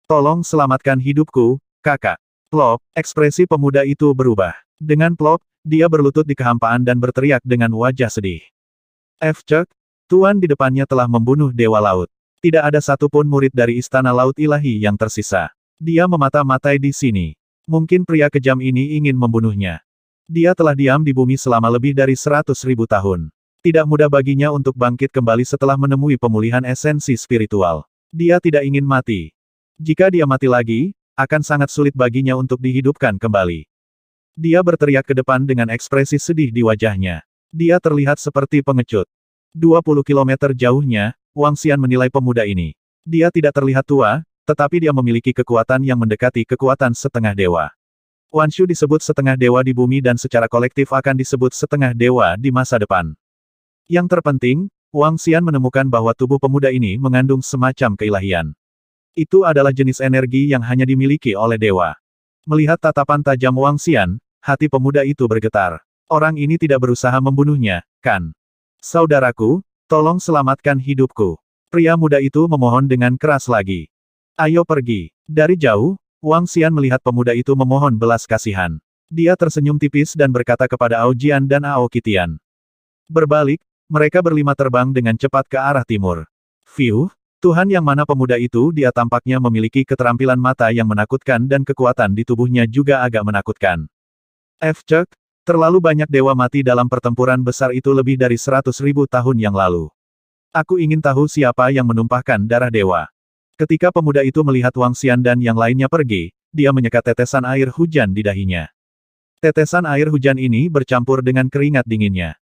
Tolong selamatkan hidupku, kakak. Plop, ekspresi pemuda itu berubah. Dengan plop, dia berlutut di kehampaan dan berteriak dengan wajah sedih. F. Chuck, Tuan di depannya telah membunuh Dewa Laut. Tidak ada satupun murid dari Istana Laut Ilahi yang tersisa. Dia memata-matai di sini. Mungkin pria kejam ini ingin membunuhnya. Dia telah diam di bumi selama lebih dari seratus ribu tahun. Tidak mudah baginya untuk bangkit kembali setelah menemui pemulihan esensi spiritual. Dia tidak ingin mati. Jika dia mati lagi, akan sangat sulit baginya untuk dihidupkan kembali. Dia berteriak ke depan dengan ekspresi sedih di wajahnya. Dia terlihat seperti pengecut. 20 kilometer jauhnya, Wang Xian menilai pemuda ini. Dia tidak terlihat tua, tetapi dia memiliki kekuatan yang mendekati kekuatan setengah dewa. Wan Shu disebut setengah dewa di bumi dan secara kolektif akan disebut setengah dewa di masa depan. Yang terpenting, Wang Xian menemukan bahwa tubuh pemuda ini mengandung semacam keilahian. Itu adalah jenis energi yang hanya dimiliki oleh dewa. Melihat tatapan tajam Wang Xian, hati pemuda itu bergetar. Orang ini tidak berusaha membunuhnya, kan? Saudaraku, tolong selamatkan hidupku. Pria muda itu memohon dengan keras lagi. Ayo pergi. Dari jauh, Wang Xian melihat pemuda itu memohon belas kasihan. Dia tersenyum tipis dan berkata kepada Ao Jian dan Ao Kitian. Berbalik, mereka berlima terbang dengan cepat ke arah timur. View, Tuhan yang mana pemuda itu dia tampaknya memiliki keterampilan mata yang menakutkan dan kekuatan di tubuhnya juga agak menakutkan. F. Chuck, terlalu banyak dewa mati dalam pertempuran besar itu lebih dari seratus ribu tahun yang lalu. Aku ingin tahu siapa yang menumpahkan darah dewa. Ketika pemuda itu melihat Wang Xian dan yang lainnya pergi, dia menyeka tetesan air hujan di dahinya. Tetesan air hujan ini bercampur dengan keringat dinginnya.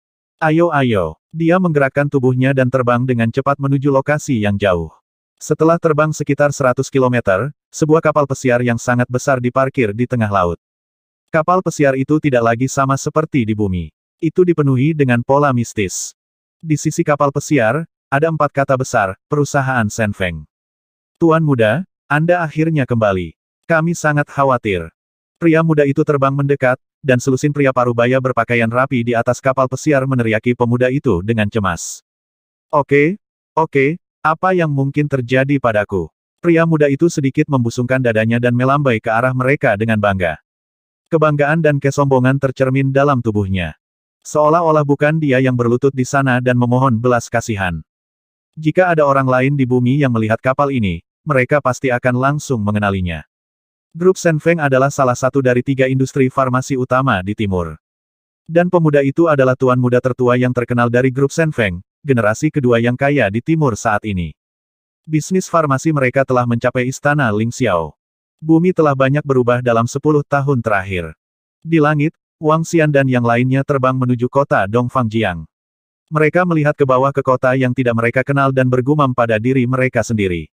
Ayo ayo. Dia menggerakkan tubuhnya dan terbang dengan cepat menuju lokasi yang jauh. Setelah terbang sekitar 100 km, sebuah kapal pesiar yang sangat besar diparkir di tengah laut. Kapal pesiar itu tidak lagi sama seperti di bumi. Itu dipenuhi dengan pola mistis. Di sisi kapal pesiar, ada empat kata besar, perusahaan Senfeng. Tuan muda, Anda akhirnya kembali. Kami sangat khawatir. Pria muda itu terbang mendekat, dan selusin pria parubaya berpakaian rapi di atas kapal pesiar meneriaki pemuda itu dengan cemas. Oke, oke, apa yang mungkin terjadi padaku? Pria muda itu sedikit membusungkan dadanya dan melambai ke arah mereka dengan bangga. Kebanggaan dan kesombongan tercermin dalam tubuhnya. Seolah-olah bukan dia yang berlutut di sana dan memohon belas kasihan. Jika ada orang lain di bumi yang melihat kapal ini, mereka pasti akan langsung mengenalinya. Grup Senfeng adalah salah satu dari tiga industri farmasi utama di timur. Dan pemuda itu adalah tuan muda tertua yang terkenal dari grup Senfeng, generasi kedua yang kaya di timur saat ini. Bisnis farmasi mereka telah mencapai istana Ling Xiao. Bumi telah banyak berubah dalam 10 tahun terakhir. Di langit, Wang Xian dan yang lainnya terbang menuju kota Dongfangjiang. Mereka melihat ke bawah ke kota yang tidak mereka kenal dan bergumam pada diri mereka sendiri.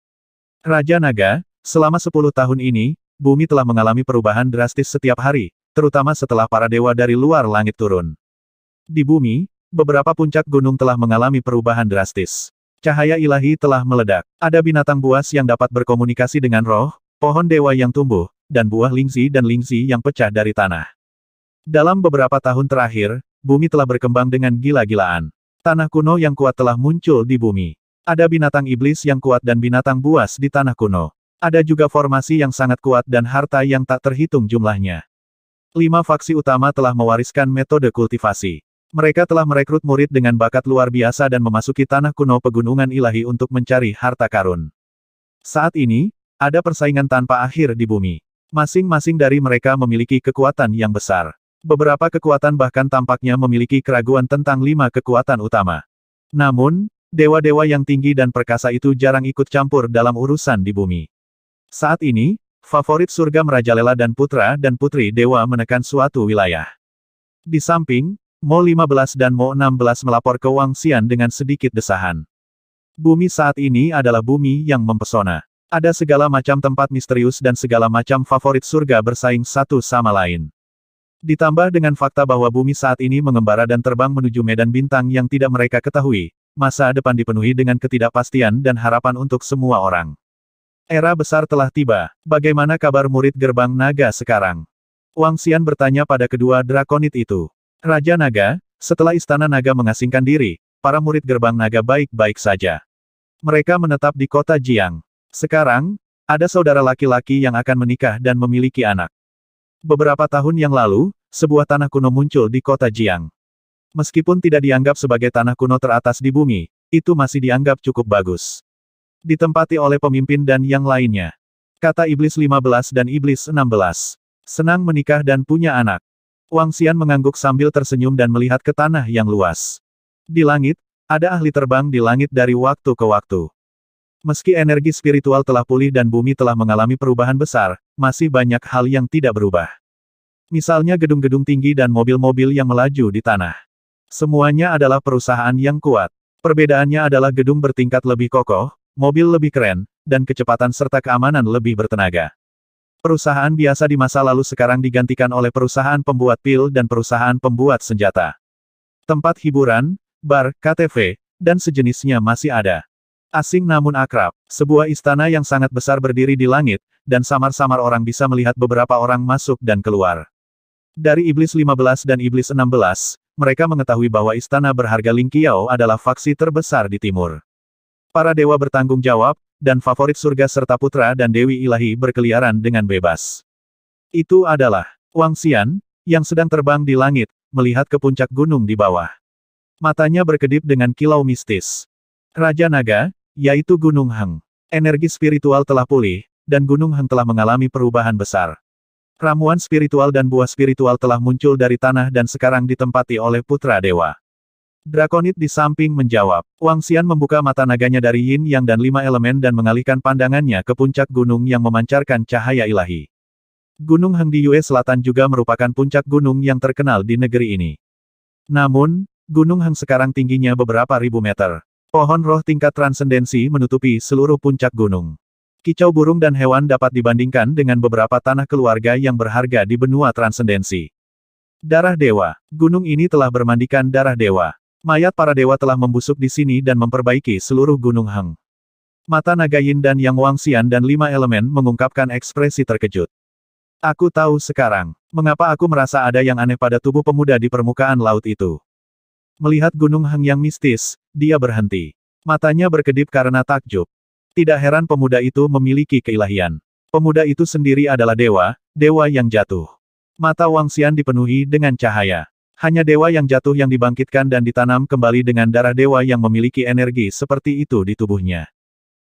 Raja Naga, selama 10 tahun ini, bumi telah mengalami perubahan drastis setiap hari, terutama setelah para dewa dari luar langit turun. Di bumi, beberapa puncak gunung telah mengalami perubahan drastis. Cahaya ilahi telah meledak. Ada binatang buas yang dapat berkomunikasi dengan roh, pohon dewa yang tumbuh, dan buah lingzi dan lingzi yang pecah dari tanah. Dalam beberapa tahun terakhir, bumi telah berkembang dengan gila-gilaan. Tanah kuno yang kuat telah muncul di bumi. Ada binatang iblis yang kuat dan binatang buas di tanah kuno. Ada juga formasi yang sangat kuat dan harta yang tak terhitung jumlahnya. Lima faksi utama telah mewariskan metode kultivasi. Mereka telah merekrut murid dengan bakat luar biasa dan memasuki tanah kuno pegunungan ilahi untuk mencari harta karun. Saat ini, ada persaingan tanpa akhir di bumi. Masing-masing dari mereka memiliki kekuatan yang besar. Beberapa kekuatan bahkan tampaknya memiliki keraguan tentang lima kekuatan utama. Namun, dewa-dewa yang tinggi dan perkasa itu jarang ikut campur dalam urusan di bumi. Saat ini, favorit surga lela dan putra dan putri dewa menekan suatu wilayah. Di samping, Mo 15 dan Mo 16 melapor ke Wang Xian dengan sedikit desahan. Bumi saat ini adalah bumi yang mempesona. Ada segala macam tempat misterius dan segala macam favorit surga bersaing satu sama lain. Ditambah dengan fakta bahwa bumi saat ini mengembara dan terbang menuju medan bintang yang tidak mereka ketahui, masa depan dipenuhi dengan ketidakpastian dan harapan untuk semua orang. Era besar telah tiba. Bagaimana kabar murid gerbang naga sekarang? Wang Xian bertanya pada kedua drakonit itu. Raja Naga, setelah istana naga mengasingkan diri, para murid gerbang naga baik-baik saja. Mereka menetap di kota Jiang. Sekarang, ada saudara laki-laki yang akan menikah dan memiliki anak. Beberapa tahun yang lalu, sebuah tanah kuno muncul di kota Jiang. Meskipun tidak dianggap sebagai tanah kuno teratas di bumi, itu masih dianggap cukup bagus ditempati oleh pemimpin dan yang lainnya. Kata Iblis 15 dan Iblis 16. Senang menikah dan punya anak. Wang Xian mengangguk sambil tersenyum dan melihat ke tanah yang luas. Di langit, ada ahli terbang di langit dari waktu ke waktu. Meski energi spiritual telah pulih dan bumi telah mengalami perubahan besar, masih banyak hal yang tidak berubah. Misalnya gedung-gedung tinggi dan mobil-mobil yang melaju di tanah. Semuanya adalah perusahaan yang kuat. Perbedaannya adalah gedung bertingkat lebih kokoh, mobil lebih keren, dan kecepatan serta keamanan lebih bertenaga. Perusahaan biasa di masa lalu sekarang digantikan oleh perusahaan pembuat pil dan perusahaan pembuat senjata. Tempat hiburan, bar, KTV, dan sejenisnya masih ada. Asing namun akrab, sebuah istana yang sangat besar berdiri di langit, dan samar-samar orang bisa melihat beberapa orang masuk dan keluar. Dari Iblis 15 dan Iblis 16, mereka mengetahui bahwa istana berharga Lingqiao adalah faksi terbesar di timur. Para dewa bertanggung jawab, dan favorit surga serta putra dan dewi ilahi berkeliaran dengan bebas. Itu adalah Wang Xian, yang sedang terbang di langit, melihat ke puncak gunung di bawah. Matanya berkedip dengan kilau mistis. Raja Naga, yaitu Gunung Heng. Energi spiritual telah pulih, dan Gunung Heng telah mengalami perubahan besar. Ramuan spiritual dan buah spiritual telah muncul dari tanah dan sekarang ditempati oleh putra dewa. Drakonit di samping menjawab. Wang Xian membuka mata naganya dari yin yang dan lima elemen dan mengalihkan pandangannya ke puncak gunung yang memancarkan cahaya ilahi. Gunung Yue Selatan juga merupakan puncak gunung yang terkenal di negeri ini. Namun, Gunung Heng sekarang tingginya beberapa ribu meter. Pohon roh tingkat transendensi menutupi seluruh puncak gunung. Kicau burung dan hewan dapat dibandingkan dengan beberapa tanah keluarga yang berharga di benua transendensi. Darah Dewa Gunung ini telah bermandikan darah dewa. Mayat para dewa telah membusuk di sini dan memperbaiki seluruh Gunung Heng. Mata naga Yin dan Yang Wang Xian dan lima elemen mengungkapkan ekspresi terkejut. Aku tahu sekarang, mengapa aku merasa ada yang aneh pada tubuh pemuda di permukaan laut itu. Melihat Gunung Heng yang mistis, dia berhenti. Matanya berkedip karena takjub. Tidak heran pemuda itu memiliki keilahian. Pemuda itu sendiri adalah dewa, dewa yang jatuh. Mata Wang Xian dipenuhi dengan cahaya. Hanya dewa yang jatuh yang dibangkitkan dan ditanam kembali dengan darah dewa yang memiliki energi seperti itu di tubuhnya.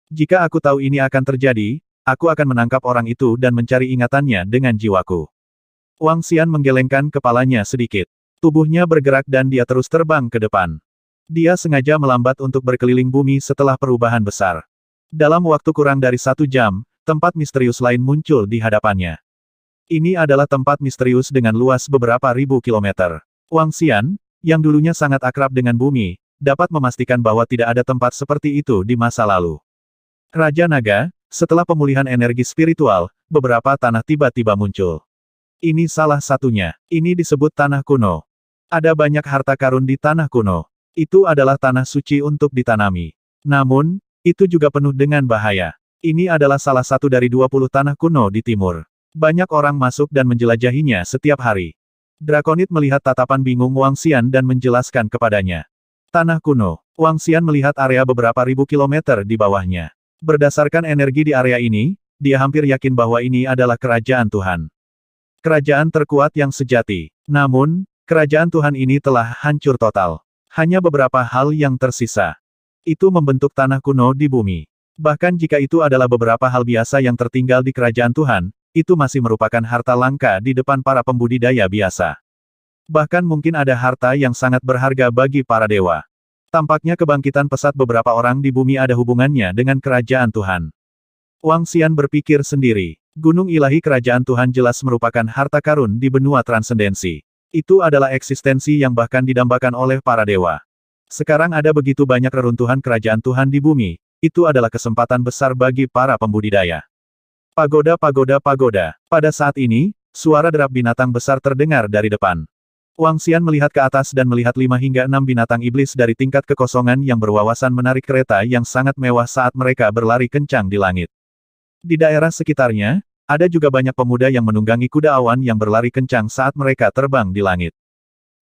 Jika aku tahu ini akan terjadi, aku akan menangkap orang itu dan mencari ingatannya dengan jiwaku. Wang Xian menggelengkan kepalanya sedikit. Tubuhnya bergerak dan dia terus terbang ke depan. Dia sengaja melambat untuk berkeliling bumi setelah perubahan besar. Dalam waktu kurang dari satu jam, tempat misterius lain muncul di hadapannya. Ini adalah tempat misterius dengan luas beberapa ribu kilometer. Wang Xian, yang dulunya sangat akrab dengan bumi, dapat memastikan bahwa tidak ada tempat seperti itu di masa lalu. Raja Naga, setelah pemulihan energi spiritual, beberapa tanah tiba-tiba muncul. Ini salah satunya. Ini disebut tanah kuno. Ada banyak harta karun di tanah kuno. Itu adalah tanah suci untuk ditanami. Namun, itu juga penuh dengan bahaya. Ini adalah salah satu dari 20 tanah kuno di timur. Banyak orang masuk dan menjelajahinya setiap hari. Drakonit melihat tatapan bingung Wang Xian dan menjelaskan kepadanya. Tanah kuno. Wang Xian melihat area beberapa ribu kilometer di bawahnya. Berdasarkan energi di area ini, dia hampir yakin bahwa ini adalah kerajaan Tuhan. Kerajaan terkuat yang sejati. Namun, kerajaan Tuhan ini telah hancur total. Hanya beberapa hal yang tersisa. Itu membentuk tanah kuno di bumi. Bahkan jika itu adalah beberapa hal biasa yang tertinggal di kerajaan Tuhan, itu masih merupakan harta langka di depan para pembudidaya biasa. Bahkan mungkin ada harta yang sangat berharga bagi para dewa. Tampaknya kebangkitan pesat beberapa orang di bumi ada hubungannya dengan kerajaan Tuhan. Wang Xian berpikir sendiri. Gunung ilahi kerajaan Tuhan jelas merupakan harta karun di benua transendensi. Itu adalah eksistensi yang bahkan didambakan oleh para dewa. Sekarang ada begitu banyak reruntuhan kerajaan Tuhan di bumi, itu adalah kesempatan besar bagi para pembudidaya. Pagoda pagoda pagoda. Pada saat ini, suara derap binatang besar terdengar dari depan. Wang Xian melihat ke atas dan melihat lima hingga enam binatang iblis dari tingkat kekosongan yang berwawasan menarik kereta yang sangat mewah saat mereka berlari kencang di langit. Di daerah sekitarnya, ada juga banyak pemuda yang menunggangi kuda awan yang berlari kencang saat mereka terbang di langit.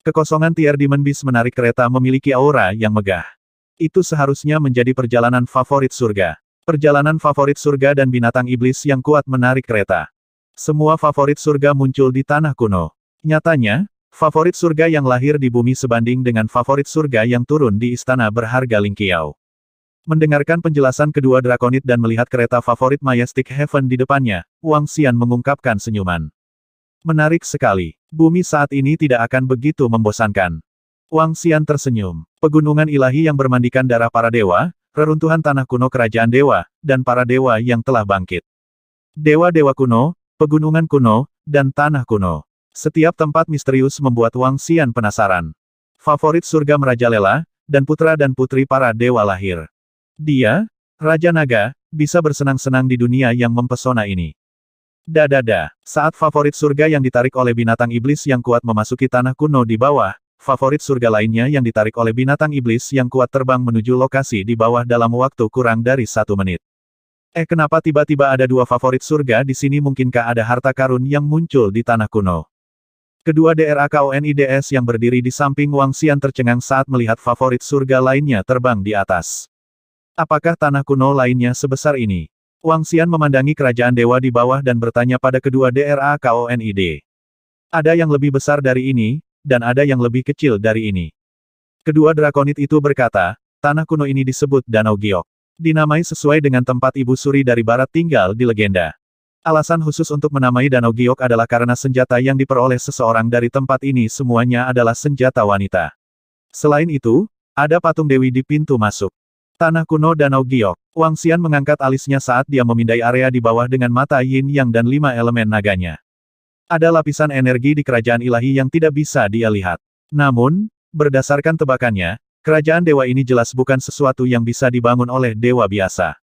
Kekosongan Tier Demon Beast menarik kereta memiliki aura yang megah. Itu seharusnya menjadi perjalanan favorit surga. Perjalanan favorit surga dan binatang iblis yang kuat menarik kereta. Semua favorit surga muncul di tanah kuno. Nyatanya, favorit surga yang lahir di bumi sebanding dengan favorit surga yang turun di istana berharga Lingqiao. Mendengarkan penjelasan kedua drakonit dan melihat kereta favorit Majestic Heaven di depannya, Wang Xian mengungkapkan senyuman. Menarik sekali. Bumi saat ini tidak akan begitu membosankan. Wang Xian tersenyum. Pegunungan ilahi yang bermandikan darah para dewa, Reruntuhan tanah kuno kerajaan dewa, dan para dewa yang telah bangkit. Dewa-dewa kuno, pegunungan kuno, dan tanah kuno. Setiap tempat misterius membuat Wang Xian penasaran. Favorit surga merajalela, dan putra dan putri para dewa lahir. Dia, Raja Naga, bisa bersenang-senang di dunia yang mempesona ini. Dadada, saat favorit surga yang ditarik oleh binatang iblis yang kuat memasuki tanah kuno di bawah, favorit surga lainnya yang ditarik oleh binatang iblis yang kuat terbang menuju lokasi di bawah dalam waktu kurang dari satu menit. Eh kenapa tiba-tiba ada dua favorit surga di sini mungkinkah ada harta karun yang muncul di tanah kuno? Kedua DRAKONIDS yang berdiri di samping Wang Xian tercengang saat melihat favorit surga lainnya terbang di atas. Apakah tanah kuno lainnya sebesar ini? Wang Xian memandangi kerajaan dewa di bawah dan bertanya pada kedua DRAKONID. Ada yang lebih besar dari ini, dan ada yang lebih kecil dari ini. Kedua drakonit itu berkata, tanah kuno ini disebut Danau Giok. Dinamai sesuai dengan tempat Ibu Suri dari barat tinggal di legenda. Alasan khusus untuk menamai Danau Giok adalah karena senjata yang diperoleh seseorang dari tempat ini semuanya adalah senjata wanita. Selain itu, ada patung Dewi di pintu masuk. Tanah kuno Danau Giok. Wang Xian mengangkat alisnya saat dia memindai area di bawah dengan mata yin yang dan lima elemen naganya. Ada lapisan energi di kerajaan ilahi yang tidak bisa dia lihat. Namun, berdasarkan tebakannya, kerajaan dewa ini jelas bukan sesuatu yang bisa dibangun oleh dewa biasa.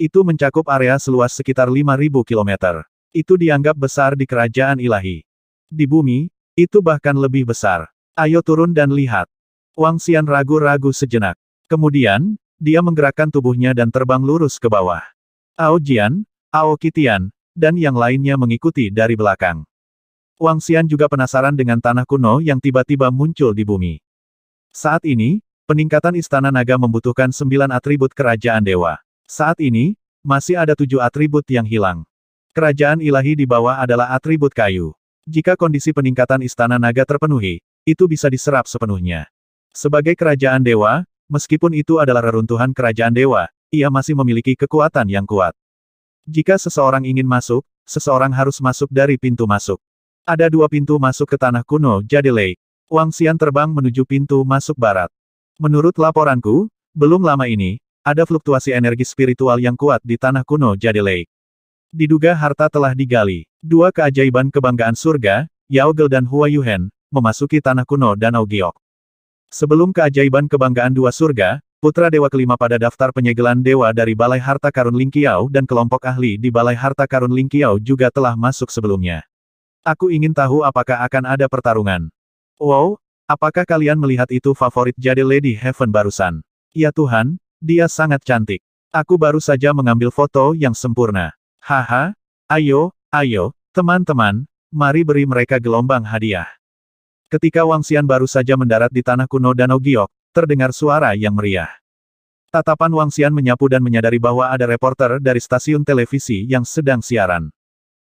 Itu mencakup area seluas sekitar 5.000 km. Itu dianggap besar di kerajaan ilahi. Di bumi, itu bahkan lebih besar. Ayo turun dan lihat. Wang Xian ragu-ragu sejenak. Kemudian, dia menggerakkan tubuhnya dan terbang lurus ke bawah. Ao Jian, Ao Kitian, dan yang lainnya mengikuti dari belakang. Wang Xian juga penasaran dengan tanah kuno yang tiba-tiba muncul di bumi. Saat ini, peningkatan Istana Naga membutuhkan sembilan atribut kerajaan dewa. Saat ini, masih ada tujuh atribut yang hilang. Kerajaan ilahi di bawah adalah atribut kayu. Jika kondisi peningkatan Istana Naga terpenuhi, itu bisa diserap sepenuhnya. Sebagai kerajaan dewa, meskipun itu adalah reruntuhan kerajaan dewa, ia masih memiliki kekuatan yang kuat. Jika seseorang ingin masuk, seseorang harus masuk dari pintu masuk. Ada dua pintu masuk ke tanah kuno Jade Lake. Wang Xian terbang menuju pintu masuk barat. Menurut laporanku, belum lama ini, ada fluktuasi energi spiritual yang kuat di tanah kuno Jade Lake. Diduga harta telah digali. Dua keajaiban kebanggaan surga, Yao Gel dan Hua Yuhen, memasuki tanah kuno Danau Giok. Sebelum keajaiban kebanggaan dua surga, Putra Dewa kelima pada daftar penyegelan Dewa dari Balai Harta Karun Lingkiau dan kelompok ahli di Balai Harta Karun Lingkiau juga telah masuk sebelumnya. Aku ingin tahu apakah akan ada pertarungan. Wow, apakah kalian melihat itu favorit Jadi Lady Heaven barusan? Ya Tuhan, dia sangat cantik. Aku baru saja mengambil foto yang sempurna. Haha, ayo, ayo, teman-teman, mari beri mereka gelombang hadiah. Ketika Wang Xian baru saja mendarat di tanah kuno Danau Giok, terdengar suara yang meriah. Tatapan Wang Xian menyapu dan menyadari bahwa ada reporter dari stasiun televisi yang sedang siaran.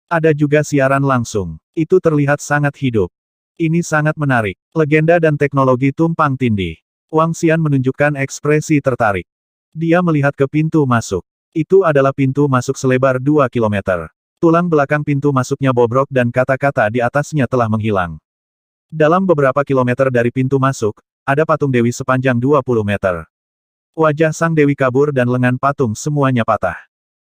Ada juga siaran langsung. Itu terlihat sangat hidup. Ini sangat menarik. Legenda dan teknologi tumpang tindih. Wang Xian menunjukkan ekspresi tertarik. Dia melihat ke pintu masuk. Itu adalah pintu masuk selebar 2 km. Tulang belakang pintu masuknya bobrok dan kata-kata di atasnya telah menghilang. Dalam beberapa kilometer dari pintu masuk, ada patung Dewi sepanjang 20 meter. Wajah Sang Dewi kabur dan lengan patung semuanya patah.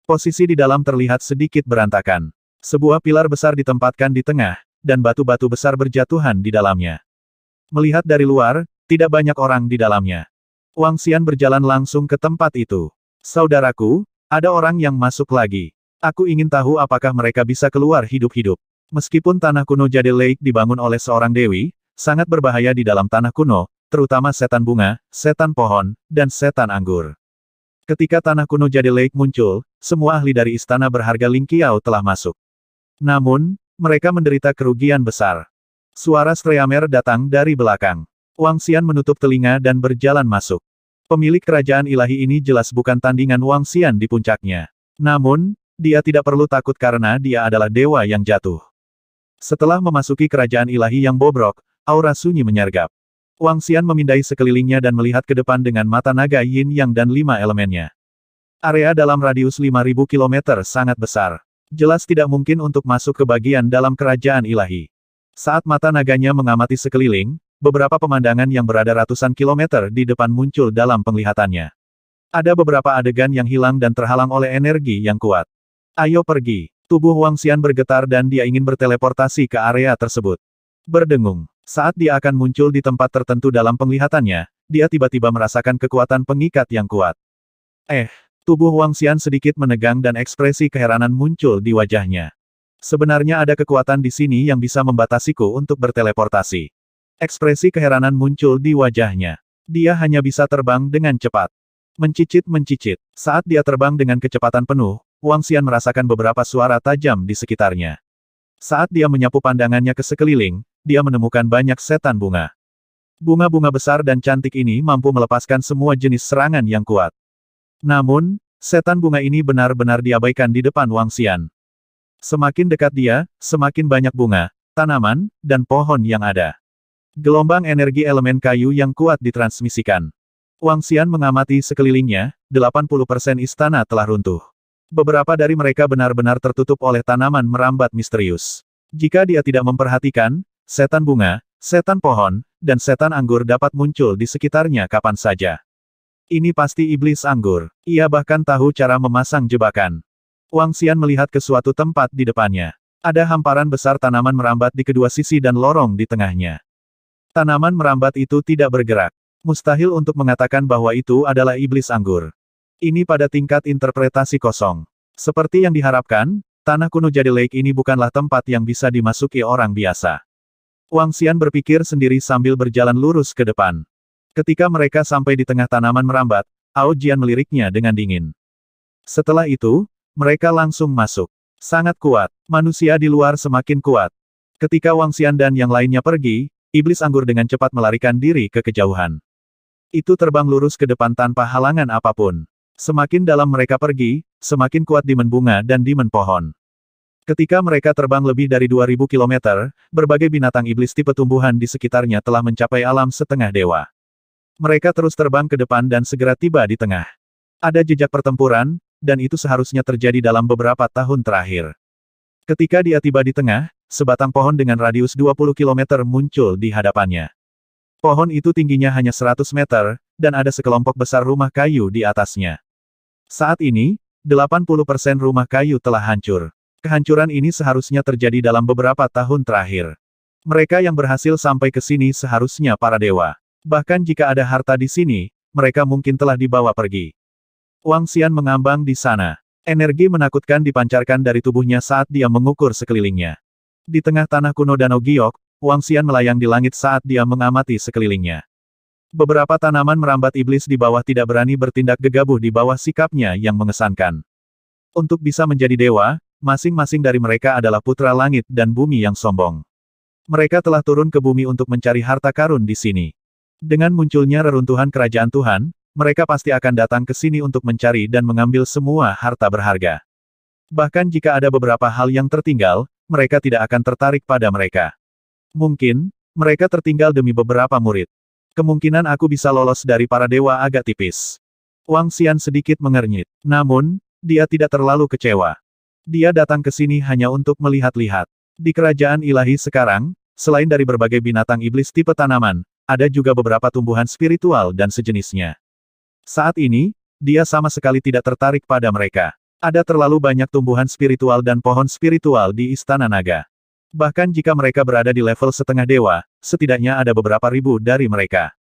Posisi di dalam terlihat sedikit berantakan. Sebuah pilar besar ditempatkan di tengah, dan batu-batu besar berjatuhan di dalamnya. Melihat dari luar, tidak banyak orang di dalamnya. Wang Xian berjalan langsung ke tempat itu. Saudaraku, ada orang yang masuk lagi. Aku ingin tahu apakah mereka bisa keluar hidup-hidup. Meskipun tanah kuno Jade Lake dibangun oleh seorang dewi, sangat berbahaya di dalam tanah kuno, terutama setan bunga, setan pohon, dan setan anggur. Ketika tanah kuno jadi lake muncul, semua ahli dari istana berharga Ling Qiao telah masuk. Namun, mereka menderita kerugian besar. Suara Streamer datang dari belakang. Wang Xian menutup telinga dan berjalan masuk. Pemilik kerajaan ilahi ini jelas bukan tandingan Wang Xian di puncaknya. Namun, dia tidak perlu takut karena dia adalah dewa yang jatuh. Setelah memasuki kerajaan ilahi yang bobrok, aura sunyi menyergap. Wang Xian memindai sekelilingnya dan melihat ke depan dengan mata naga yin yang dan lima elemennya. Area dalam radius 5.000 km sangat besar. Jelas tidak mungkin untuk masuk ke bagian dalam kerajaan ilahi. Saat mata naganya mengamati sekeliling, beberapa pemandangan yang berada ratusan kilometer di depan muncul dalam penglihatannya. Ada beberapa adegan yang hilang dan terhalang oleh energi yang kuat. Ayo pergi. Tubuh Wang Xian bergetar dan dia ingin berteleportasi ke area tersebut. Berdengung. Saat dia akan muncul di tempat tertentu dalam penglihatannya, dia tiba-tiba merasakan kekuatan pengikat yang kuat. Eh, tubuh Wang Xian sedikit menegang dan ekspresi keheranan muncul di wajahnya. Sebenarnya ada kekuatan di sini yang bisa membatasiku untuk berteleportasi. Ekspresi keheranan muncul di wajahnya. Dia hanya bisa terbang dengan cepat. Mencicit-mencicit. Saat dia terbang dengan kecepatan penuh, Wang Xian merasakan beberapa suara tajam di sekitarnya. Saat dia menyapu pandangannya ke sekeliling, dia menemukan banyak setan bunga. Bunga-bunga besar dan cantik ini mampu melepaskan semua jenis serangan yang kuat. Namun, setan bunga ini benar-benar diabaikan di depan Wang Xian. Semakin dekat dia, semakin banyak bunga, tanaman, dan pohon yang ada. Gelombang energi elemen kayu yang kuat ditransmisikan. Wang Xian mengamati sekelilingnya, 80% istana telah runtuh. Beberapa dari mereka benar-benar tertutup oleh tanaman merambat misterius. Jika dia tidak memperhatikan, setan bunga, setan pohon, dan setan anggur dapat muncul di sekitarnya kapan saja. Ini pasti iblis anggur. Ia bahkan tahu cara memasang jebakan. Wang Xian melihat ke suatu tempat di depannya. Ada hamparan besar tanaman merambat di kedua sisi dan lorong di tengahnya. Tanaman merambat itu tidak bergerak. Mustahil untuk mengatakan bahwa itu adalah iblis anggur. Ini pada tingkat interpretasi kosong. Seperti yang diharapkan, tanah kuno jadi lake ini bukanlah tempat yang bisa dimasuki orang biasa. Wang Xian berpikir sendiri sambil berjalan lurus ke depan. Ketika mereka sampai di tengah tanaman merambat, Ao Jian meliriknya dengan dingin. Setelah itu, mereka langsung masuk. Sangat kuat, manusia di luar semakin kuat. Ketika Wang Xian dan yang lainnya pergi, iblis anggur dengan cepat melarikan diri ke kejauhan. Itu terbang lurus ke depan tanpa halangan apapun. Semakin dalam mereka pergi, semakin kuat dimen bunga dan dimen pohon. Ketika mereka terbang lebih dari 2000 km, berbagai binatang iblis tipe tumbuhan di sekitarnya telah mencapai alam setengah dewa. Mereka terus terbang ke depan dan segera tiba di tengah. Ada jejak pertempuran, dan itu seharusnya terjadi dalam beberapa tahun terakhir. Ketika dia tiba di tengah, sebatang pohon dengan radius 20 km muncul di hadapannya. Pohon itu tingginya hanya 100 meter, dan ada sekelompok besar rumah kayu di atasnya. Saat ini, 80% rumah kayu telah hancur. Kehancuran ini seharusnya terjadi dalam beberapa tahun terakhir. Mereka yang berhasil sampai ke sini seharusnya para dewa. Bahkan jika ada harta di sini, mereka mungkin telah dibawa pergi. Wang Xian mengambang di sana. Energi menakutkan dipancarkan dari tubuhnya saat dia mengukur sekelilingnya. Di tengah tanah kuno Danau Giok, Wang Xian melayang di langit saat dia mengamati sekelilingnya. Beberapa tanaman merambat iblis di bawah tidak berani bertindak gegabah di bawah sikapnya yang mengesankan. Untuk bisa menjadi dewa, Masing-masing dari mereka adalah putra langit dan bumi yang sombong. Mereka telah turun ke bumi untuk mencari harta karun di sini. Dengan munculnya reruntuhan kerajaan Tuhan, mereka pasti akan datang ke sini untuk mencari dan mengambil semua harta berharga. Bahkan jika ada beberapa hal yang tertinggal, mereka tidak akan tertarik pada mereka. Mungkin, mereka tertinggal demi beberapa murid. Kemungkinan aku bisa lolos dari para dewa agak tipis. Wang Xian sedikit mengernyit. Namun, dia tidak terlalu kecewa. Dia datang ke sini hanya untuk melihat-lihat. Di kerajaan ilahi sekarang, selain dari berbagai binatang iblis tipe tanaman, ada juga beberapa tumbuhan spiritual dan sejenisnya. Saat ini, dia sama sekali tidak tertarik pada mereka. Ada terlalu banyak tumbuhan spiritual dan pohon spiritual di Istana Naga. Bahkan jika mereka berada di level setengah dewa, setidaknya ada beberapa ribu dari mereka.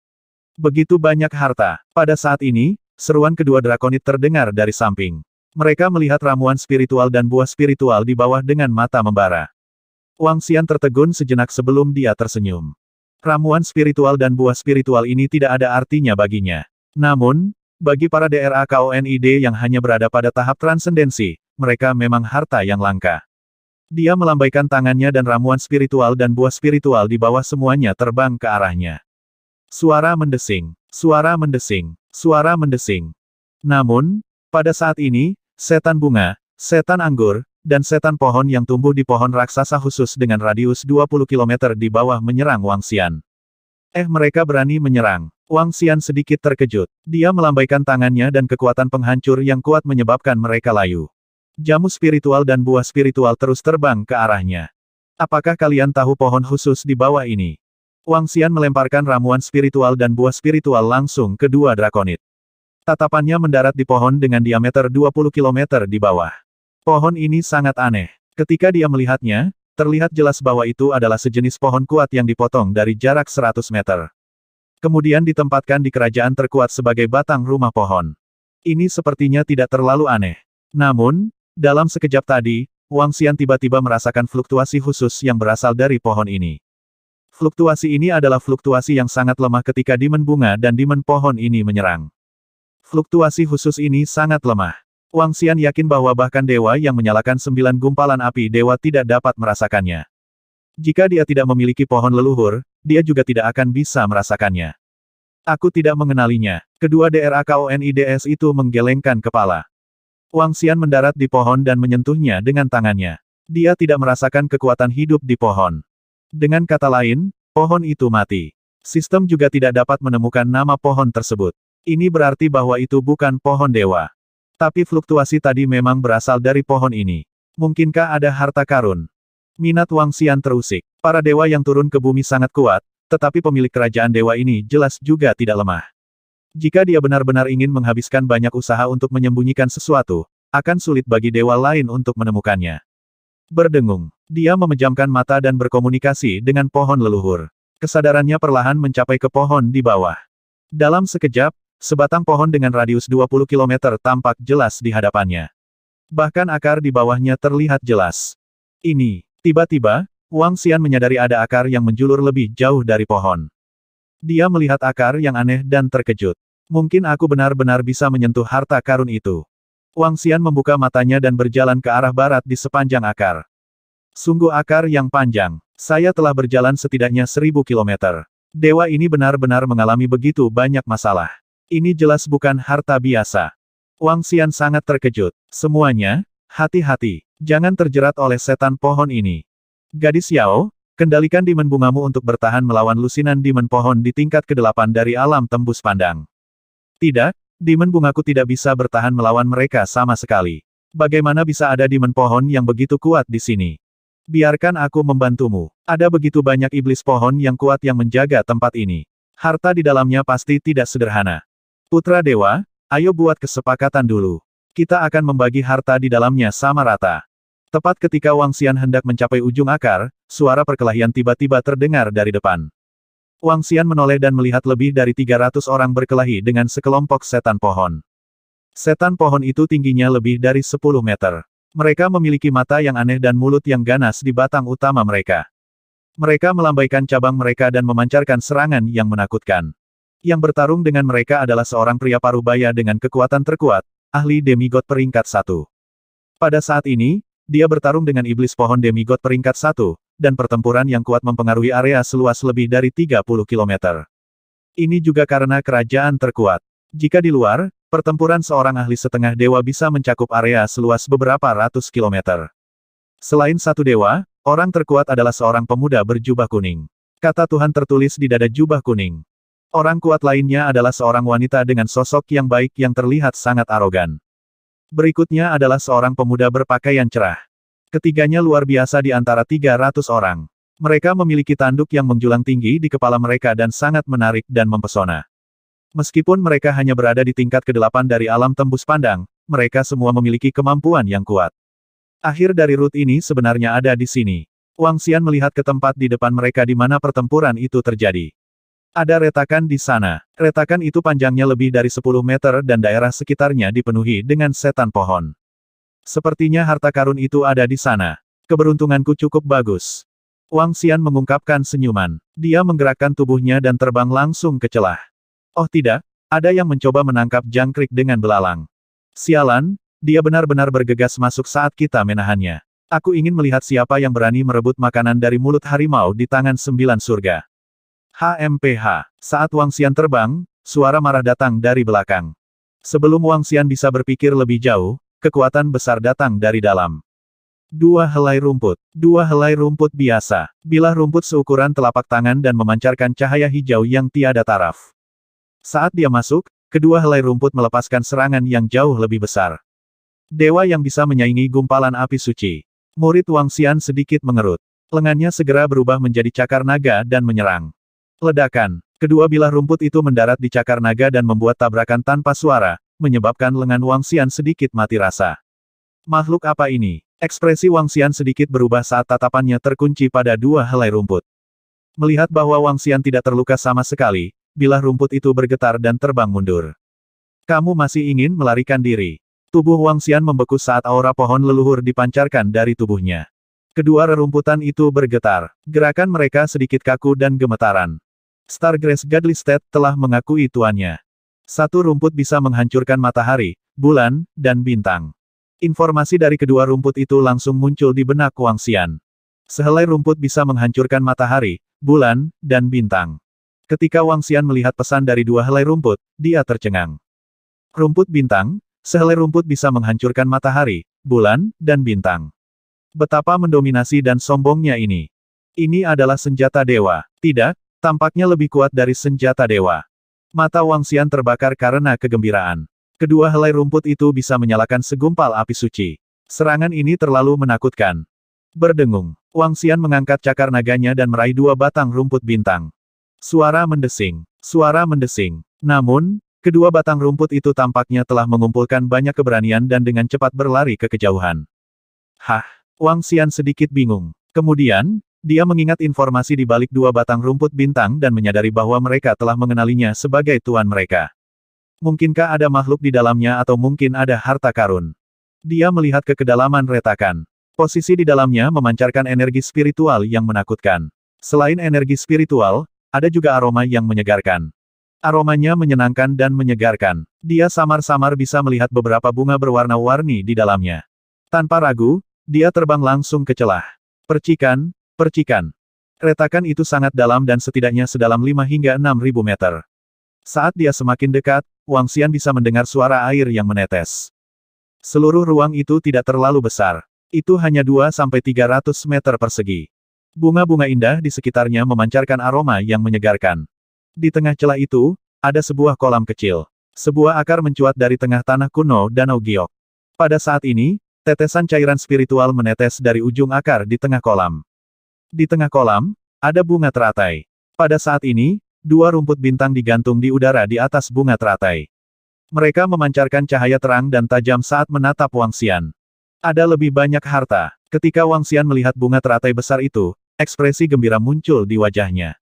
Begitu banyak harta. Pada saat ini, seruan kedua drakonit terdengar dari samping. Mereka melihat ramuan spiritual dan buah spiritual di bawah dengan mata membara. Wang Xian tertegun sejenak sebelum dia tersenyum. Ramuan spiritual dan buah spiritual ini tidak ada artinya baginya. Namun, bagi para DRA KONID yang hanya berada pada tahap transendensi, mereka memang harta yang langka. Dia melambaikan tangannya dan ramuan spiritual dan buah spiritual di bawah semuanya terbang ke arahnya. Suara mendesing, suara mendesing, suara mendesing. Namun, pada saat ini, setan bunga, setan anggur, dan setan pohon yang tumbuh di pohon raksasa khusus dengan radius 20 km di bawah menyerang Wang Xian. Eh mereka berani menyerang. Wang Xian sedikit terkejut. Dia melambaikan tangannya dan kekuatan penghancur yang kuat menyebabkan mereka layu. Jamu spiritual dan buah spiritual terus terbang ke arahnya. Apakah kalian tahu pohon khusus di bawah ini? Wang Xian melemparkan ramuan spiritual dan buah spiritual langsung ke dua drakonit. Tatapannya mendarat di pohon dengan diameter 20 km di bawah. Pohon ini sangat aneh. Ketika dia melihatnya, terlihat jelas bahwa itu adalah sejenis pohon kuat yang dipotong dari jarak 100 meter. Kemudian ditempatkan di kerajaan terkuat sebagai batang rumah pohon. Ini sepertinya tidak terlalu aneh. Namun, dalam sekejap tadi, Wang Xian tiba-tiba merasakan fluktuasi khusus yang berasal dari pohon ini. Fluktuasi ini adalah fluktuasi yang sangat lemah ketika dimen bunga dan dimen pohon ini menyerang. Fluktuasi khusus ini sangat lemah. Wang Xian yakin bahwa bahkan dewa yang menyalakan sembilan gumpalan api dewa tidak dapat merasakannya. Jika dia tidak memiliki pohon leluhur, dia juga tidak akan bisa merasakannya. Aku tidak mengenalinya. Kedua DRAKONIDS itu menggelengkan kepala. Wang Xian mendarat di pohon dan menyentuhnya dengan tangannya. Dia tidak merasakan kekuatan hidup di pohon. Dengan kata lain, pohon itu mati. Sistem juga tidak dapat menemukan nama pohon tersebut. Ini berarti bahwa itu bukan pohon dewa. Tapi fluktuasi tadi memang berasal dari pohon ini. Mungkinkah ada harta karun? Minat Wang Xian terusik. Para dewa yang turun ke bumi sangat kuat, tetapi pemilik kerajaan dewa ini jelas juga tidak lemah. Jika dia benar-benar ingin menghabiskan banyak usaha untuk menyembunyikan sesuatu, akan sulit bagi dewa lain untuk menemukannya. Berdengung, dia memejamkan mata dan berkomunikasi dengan pohon leluhur. Kesadarannya perlahan mencapai ke pohon di bawah. Dalam sekejap, Sebatang pohon dengan radius 20 km tampak jelas di hadapannya. Bahkan akar di bawahnya terlihat jelas. Ini, tiba-tiba, Wang Xian menyadari ada akar yang menjulur lebih jauh dari pohon. Dia melihat akar yang aneh dan terkejut. Mungkin aku benar-benar bisa menyentuh harta karun itu. Wang Xian membuka matanya dan berjalan ke arah barat di sepanjang akar. Sungguh akar yang panjang. Saya telah berjalan setidaknya seribu kilometer. Dewa ini benar-benar mengalami begitu banyak masalah. Ini jelas bukan harta biasa. Wang Xian sangat terkejut. Semuanya, hati-hati. Jangan terjerat oleh setan pohon ini. Gadis Yao, kendalikan dimen bungamu untuk bertahan melawan lusinan dimen pohon di tingkat ke-8 dari alam tembus pandang. Tidak, dimen bungaku tidak bisa bertahan melawan mereka sama sekali. Bagaimana bisa ada dimen pohon yang begitu kuat di sini? Biarkan aku membantumu. Ada begitu banyak iblis pohon yang kuat yang menjaga tempat ini. Harta di dalamnya pasti tidak sederhana. Putra Dewa, ayo buat kesepakatan dulu. Kita akan membagi harta di dalamnya sama rata. Tepat ketika Wang Xian hendak mencapai ujung akar, suara perkelahian tiba-tiba terdengar dari depan. Wang Xian menoleh dan melihat lebih dari 300 orang berkelahi dengan sekelompok setan pohon. Setan pohon itu tingginya lebih dari 10 meter. Mereka memiliki mata yang aneh dan mulut yang ganas di batang utama mereka. Mereka melambaikan cabang mereka dan memancarkan serangan yang menakutkan. Yang bertarung dengan mereka adalah seorang pria parubaya dengan kekuatan terkuat, ahli demigod peringkat satu. Pada saat ini, dia bertarung dengan iblis pohon demigod peringkat satu, dan pertempuran yang kuat mempengaruhi area seluas lebih dari 30 km. Ini juga karena kerajaan terkuat. Jika di luar, pertempuran seorang ahli setengah dewa bisa mencakup area seluas beberapa ratus kilometer. Selain satu dewa, orang terkuat adalah seorang pemuda berjubah kuning. Kata Tuhan tertulis di dada jubah kuning. Orang kuat lainnya adalah seorang wanita dengan sosok yang baik yang terlihat sangat arogan. Berikutnya adalah seorang pemuda berpakaian cerah. Ketiganya luar biasa di antara 300 orang. Mereka memiliki tanduk yang menjulang tinggi di kepala mereka dan sangat menarik dan mempesona. Meskipun mereka hanya berada di tingkat kedelapan dari alam tembus pandang, mereka semua memiliki kemampuan yang kuat. Akhir dari rut ini sebenarnya ada di sini. Wang Xian melihat ke tempat di depan mereka di mana pertempuran itu terjadi. Ada retakan di sana. Retakan itu panjangnya lebih dari 10 meter dan daerah sekitarnya dipenuhi dengan setan pohon. Sepertinya harta karun itu ada di sana. Keberuntunganku cukup bagus. Wang Xian mengungkapkan senyuman. Dia menggerakkan tubuhnya dan terbang langsung ke celah. Oh tidak, ada yang mencoba menangkap jangkrik dengan belalang. Sialan, dia benar-benar bergegas masuk saat kita menahannya. Aku ingin melihat siapa yang berani merebut makanan dari mulut harimau di tangan sembilan surga. HMPH. Saat Wang Xian terbang, suara marah datang dari belakang. Sebelum Wang Xian bisa berpikir lebih jauh, kekuatan besar datang dari dalam. Dua helai rumput. Dua helai rumput biasa. Bilah rumput seukuran telapak tangan dan memancarkan cahaya hijau yang tiada taraf. Saat dia masuk, kedua helai rumput melepaskan serangan yang jauh lebih besar. Dewa yang bisa menyaingi gumpalan api suci. Murid Wang Xian sedikit mengerut. Lengannya segera berubah menjadi cakar naga dan menyerang. Ledakan. Kedua bilah rumput itu mendarat di cakar naga dan membuat tabrakan tanpa suara, menyebabkan lengan Wang Xian sedikit mati rasa. Makhluk apa ini? Ekspresi Wang Xian sedikit berubah saat tatapannya terkunci pada dua helai rumput. Melihat bahwa Wang Xian tidak terluka sama sekali, bilah rumput itu bergetar dan terbang mundur. Kamu masih ingin melarikan diri. Tubuh Wang Xian membeku saat aura pohon leluhur dipancarkan dari tubuhnya. Kedua rerumputan itu bergetar. Gerakan mereka sedikit kaku dan gemetaran. Stargrace Gadlisted telah mengakui tuannya. Satu rumput bisa menghancurkan matahari, bulan, dan bintang. Informasi dari kedua rumput itu langsung muncul di benak Wang Xian. Sehelai rumput bisa menghancurkan matahari, bulan, dan bintang. Ketika Wang Xian melihat pesan dari dua helai rumput, dia tercengang. Rumput bintang, sehelai rumput bisa menghancurkan matahari, bulan, dan bintang. Betapa mendominasi dan sombongnya ini. Ini adalah senjata dewa. Tidak, Tampaknya lebih kuat dari senjata dewa. Mata Wang Xian terbakar karena kegembiraan. Kedua helai rumput itu bisa menyalakan segumpal api suci. Serangan ini terlalu menakutkan. Berdengung, Wang Xian mengangkat cakar naganya dan meraih dua batang rumput bintang. Suara mendesing, suara mendesing. Namun, kedua batang rumput itu tampaknya telah mengumpulkan banyak keberanian dan dengan cepat berlari ke kejauhan. Hah, Wang Xian sedikit bingung. Kemudian, dia mengingat informasi di balik dua batang rumput bintang dan menyadari bahwa mereka telah mengenalinya sebagai tuan mereka. Mungkinkah ada makhluk di dalamnya atau mungkin ada harta karun? Dia melihat ke kedalaman retakan. Posisi di dalamnya memancarkan energi spiritual yang menakutkan. Selain energi spiritual, ada juga aroma yang menyegarkan. Aromanya menyenangkan dan menyegarkan. Dia samar-samar bisa melihat beberapa bunga berwarna-warni di dalamnya. Tanpa ragu, dia terbang langsung ke celah. Percikan, Percikan. Retakan itu sangat dalam dan setidaknya sedalam 5 hingga 6 ribu meter. Saat dia semakin dekat, Wang Xian bisa mendengar suara air yang menetes. Seluruh ruang itu tidak terlalu besar. Itu hanya 2-300 meter persegi. Bunga-bunga indah di sekitarnya memancarkan aroma yang menyegarkan. Di tengah celah itu, ada sebuah kolam kecil. Sebuah akar mencuat dari tengah tanah kuno Danau Giok. Pada saat ini, tetesan cairan spiritual menetes dari ujung akar di tengah kolam. Di tengah kolam, ada bunga teratai. Pada saat ini, dua rumput bintang digantung di udara di atas bunga teratai. Mereka memancarkan cahaya terang dan tajam saat menatap Wang Xian. Ada lebih banyak harta. Ketika Wang Xian melihat bunga teratai besar itu, ekspresi gembira muncul di wajahnya.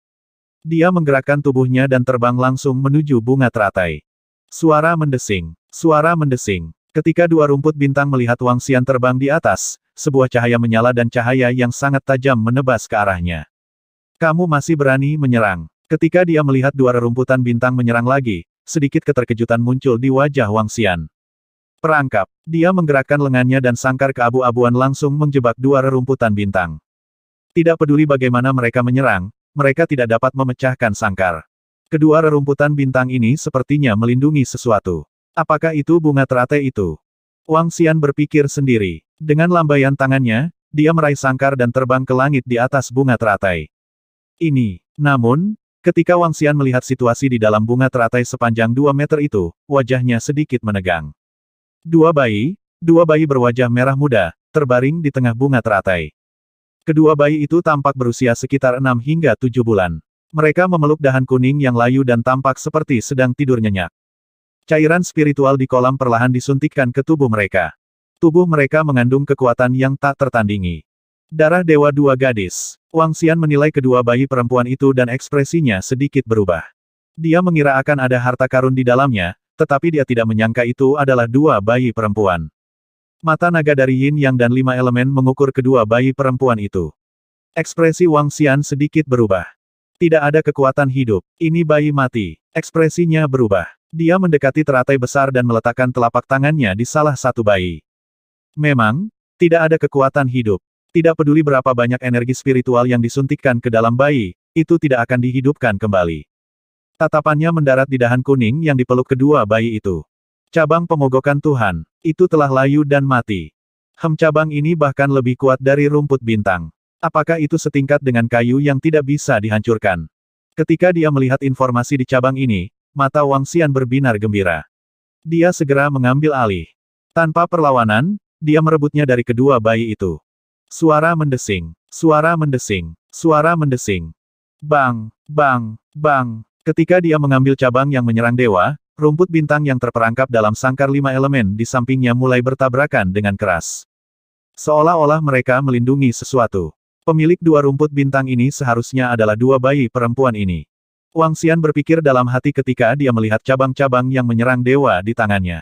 Dia menggerakkan tubuhnya dan terbang langsung menuju bunga teratai. Suara mendesing. Suara mendesing. Ketika dua rumput bintang melihat Wang Xian terbang di atas, sebuah cahaya menyala dan cahaya yang sangat tajam menebas ke arahnya. Kamu masih berani menyerang. Ketika dia melihat dua rerumputan bintang menyerang lagi, sedikit keterkejutan muncul di wajah Wang Xian. Perangkap, dia menggerakkan lengannya dan sangkar keabu-abuan langsung menjebak dua rerumputan bintang. Tidak peduli bagaimana mereka menyerang, mereka tidak dapat memecahkan sangkar. Kedua rerumputan bintang ini sepertinya melindungi sesuatu. Apakah itu bunga teratai itu? Wang Xian berpikir sendiri. Dengan lambaian tangannya, dia meraih sangkar dan terbang ke langit di atas bunga teratai. Ini. Namun, ketika Wang Xian melihat situasi di dalam bunga teratai sepanjang 2 meter itu, wajahnya sedikit menegang. Dua bayi, dua bayi berwajah merah muda, terbaring di tengah bunga teratai. Kedua bayi itu tampak berusia sekitar 6 hingga 7 bulan. Mereka memeluk dahan kuning yang layu dan tampak seperti sedang tidur nyenyak. Cairan spiritual di kolam perlahan disuntikkan ke tubuh mereka. Tubuh mereka mengandung kekuatan yang tak tertandingi. Darah Dewa Dua Gadis. Wang Xian menilai kedua bayi perempuan itu dan ekspresinya sedikit berubah. Dia mengira akan ada harta karun di dalamnya, tetapi dia tidak menyangka itu adalah dua bayi perempuan. Mata naga dari Yin Yang dan lima elemen mengukur kedua bayi perempuan itu. Ekspresi Wang Xian sedikit berubah. Tidak ada kekuatan hidup, ini bayi mati. Ekspresinya berubah. Dia mendekati teratai besar dan meletakkan telapak tangannya di salah satu bayi. Memang, tidak ada kekuatan hidup. Tidak peduli berapa banyak energi spiritual yang disuntikkan ke dalam bayi, itu tidak akan dihidupkan kembali. Tatapannya mendarat di dahan kuning yang dipeluk kedua bayi itu. Cabang pemogokan Tuhan, itu telah layu dan mati. Hem cabang ini bahkan lebih kuat dari rumput bintang. Apakah itu setingkat dengan kayu yang tidak bisa dihancurkan? Ketika dia melihat informasi di cabang ini, Mata Wang Xian berbinar gembira. Dia segera mengambil alih. Tanpa perlawanan, dia merebutnya dari kedua bayi itu. Suara mendesing, suara mendesing, suara mendesing. Bang, bang, bang. Ketika dia mengambil cabang yang menyerang dewa, rumput bintang yang terperangkap dalam sangkar lima elemen di sampingnya mulai bertabrakan dengan keras. Seolah-olah mereka melindungi sesuatu. Pemilik dua rumput bintang ini seharusnya adalah dua bayi perempuan ini. Wang Xian berpikir dalam hati ketika dia melihat cabang-cabang yang menyerang dewa di tangannya.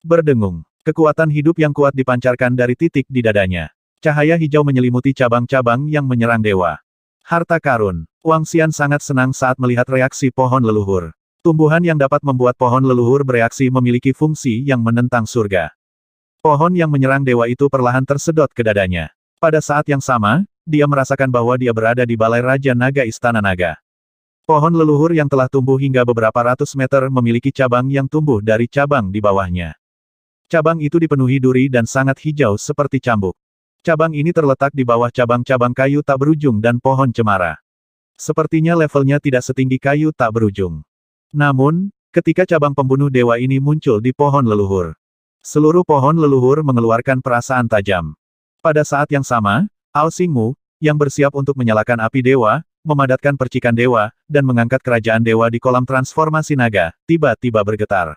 Berdengung, kekuatan hidup yang kuat dipancarkan dari titik di dadanya. Cahaya hijau menyelimuti cabang-cabang yang menyerang dewa. Harta karun. Wang Xian sangat senang saat melihat reaksi pohon leluhur. Tumbuhan yang dapat membuat pohon leluhur bereaksi memiliki fungsi yang menentang surga. Pohon yang menyerang dewa itu perlahan tersedot ke dadanya. Pada saat yang sama, dia merasakan bahwa dia berada di balai Raja Naga Istana Naga. Pohon leluhur yang telah tumbuh hingga beberapa ratus meter memiliki cabang yang tumbuh dari cabang di bawahnya. Cabang itu dipenuhi duri dan sangat hijau seperti cambuk. Cabang ini terletak di bawah cabang-cabang kayu tak berujung dan pohon cemara. Sepertinya levelnya tidak setinggi kayu tak berujung. Namun, ketika cabang pembunuh dewa ini muncul di pohon leluhur, seluruh pohon leluhur mengeluarkan perasaan tajam. Pada saat yang sama, Ao Xingmu, yang bersiap untuk menyalakan api dewa, memadatkan percikan dewa, dan mengangkat kerajaan dewa di kolam transformasi naga, tiba-tiba bergetar.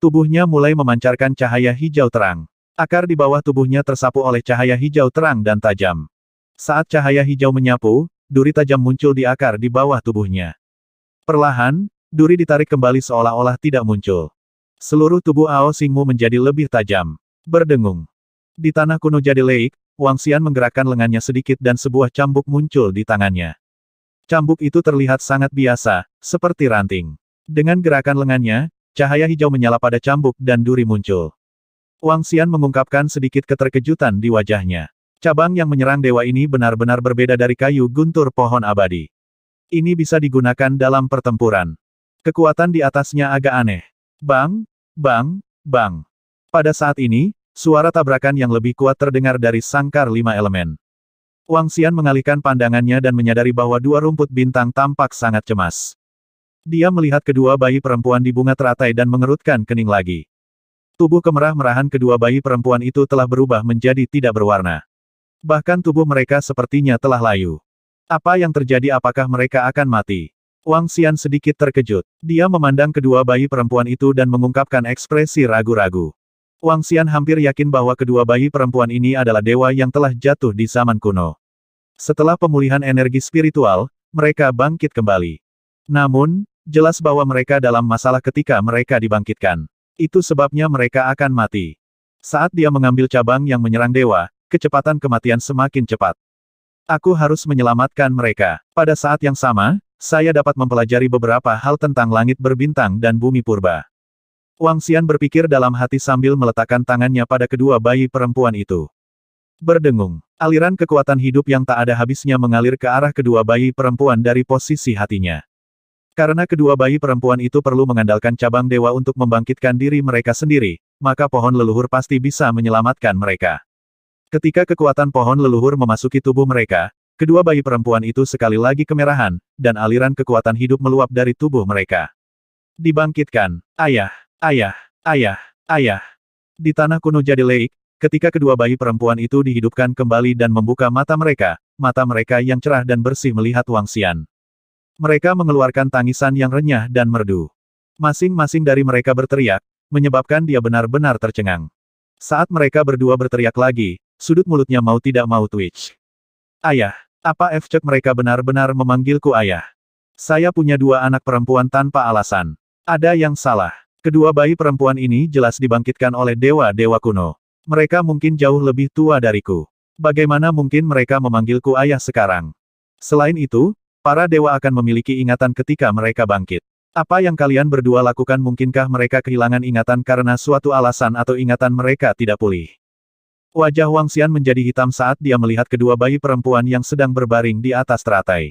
Tubuhnya mulai memancarkan cahaya hijau terang. Akar di bawah tubuhnya tersapu oleh cahaya hijau terang dan tajam. Saat cahaya hijau menyapu, duri tajam muncul di akar di bawah tubuhnya. Perlahan, duri ditarik kembali seolah-olah tidak muncul. Seluruh tubuh Ao Singmu menjadi lebih tajam. Berdengung. Di tanah kuno jadi leik, Wang Xian menggerakkan lengannya sedikit dan sebuah cambuk muncul di tangannya. Cambuk itu terlihat sangat biasa, seperti ranting. Dengan gerakan lengannya, cahaya hijau menyala pada cambuk dan duri muncul. Wang Xian mengungkapkan sedikit keterkejutan di wajahnya. Cabang yang menyerang dewa ini benar-benar berbeda dari kayu guntur pohon abadi. Ini bisa digunakan dalam pertempuran. Kekuatan di atasnya agak aneh. Bang, bang, bang. Pada saat ini, suara tabrakan yang lebih kuat terdengar dari sangkar lima elemen. Wang Xian mengalihkan pandangannya dan menyadari bahwa dua rumput bintang tampak sangat cemas. Dia melihat kedua bayi perempuan di bunga teratai dan mengerutkan kening lagi. Tubuh kemerah-merahan kedua bayi perempuan itu telah berubah menjadi tidak berwarna. Bahkan tubuh mereka sepertinya telah layu. Apa yang terjadi apakah mereka akan mati? Wang Xian sedikit terkejut. Dia memandang kedua bayi perempuan itu dan mengungkapkan ekspresi ragu-ragu. Wang Xian hampir yakin bahwa kedua bayi perempuan ini adalah dewa yang telah jatuh di zaman kuno. Setelah pemulihan energi spiritual, mereka bangkit kembali. Namun, jelas bahwa mereka dalam masalah ketika mereka dibangkitkan. Itu sebabnya mereka akan mati. Saat dia mengambil cabang yang menyerang dewa, kecepatan kematian semakin cepat. Aku harus menyelamatkan mereka. Pada saat yang sama, saya dapat mempelajari beberapa hal tentang langit berbintang dan bumi purba. Wang Xian berpikir dalam hati sambil meletakkan tangannya pada kedua bayi perempuan itu. Berdengung, aliran kekuatan hidup yang tak ada habisnya mengalir ke arah kedua bayi perempuan dari posisi hatinya. Karena kedua bayi perempuan itu perlu mengandalkan cabang dewa untuk membangkitkan diri mereka sendiri, maka pohon leluhur pasti bisa menyelamatkan mereka. Ketika kekuatan pohon leluhur memasuki tubuh mereka, kedua bayi perempuan itu sekali lagi kemerahan, dan aliran kekuatan hidup meluap dari tubuh mereka. Dibangkitkan, ayah, Ayah, ayah, ayah. Di tanah kuno jadi leik, ketika kedua bayi perempuan itu dihidupkan kembali dan membuka mata mereka, mata mereka yang cerah dan bersih melihat Wang Xian. Mereka mengeluarkan tangisan yang renyah dan merdu. Masing-masing dari mereka berteriak, menyebabkan dia benar-benar tercengang. Saat mereka berdua berteriak lagi, sudut mulutnya mau tidak mau twitch. Ayah, apa efek mereka benar-benar memanggilku ayah? Saya punya dua anak perempuan tanpa alasan. Ada yang salah. Kedua bayi perempuan ini jelas dibangkitkan oleh dewa-dewa kuno. Mereka mungkin jauh lebih tua dariku. Bagaimana mungkin mereka memanggilku ayah sekarang? Selain itu, para dewa akan memiliki ingatan ketika mereka bangkit. Apa yang kalian berdua lakukan mungkinkah mereka kehilangan ingatan karena suatu alasan atau ingatan mereka tidak pulih? Wajah Wang Xian menjadi hitam saat dia melihat kedua bayi perempuan yang sedang berbaring di atas teratai.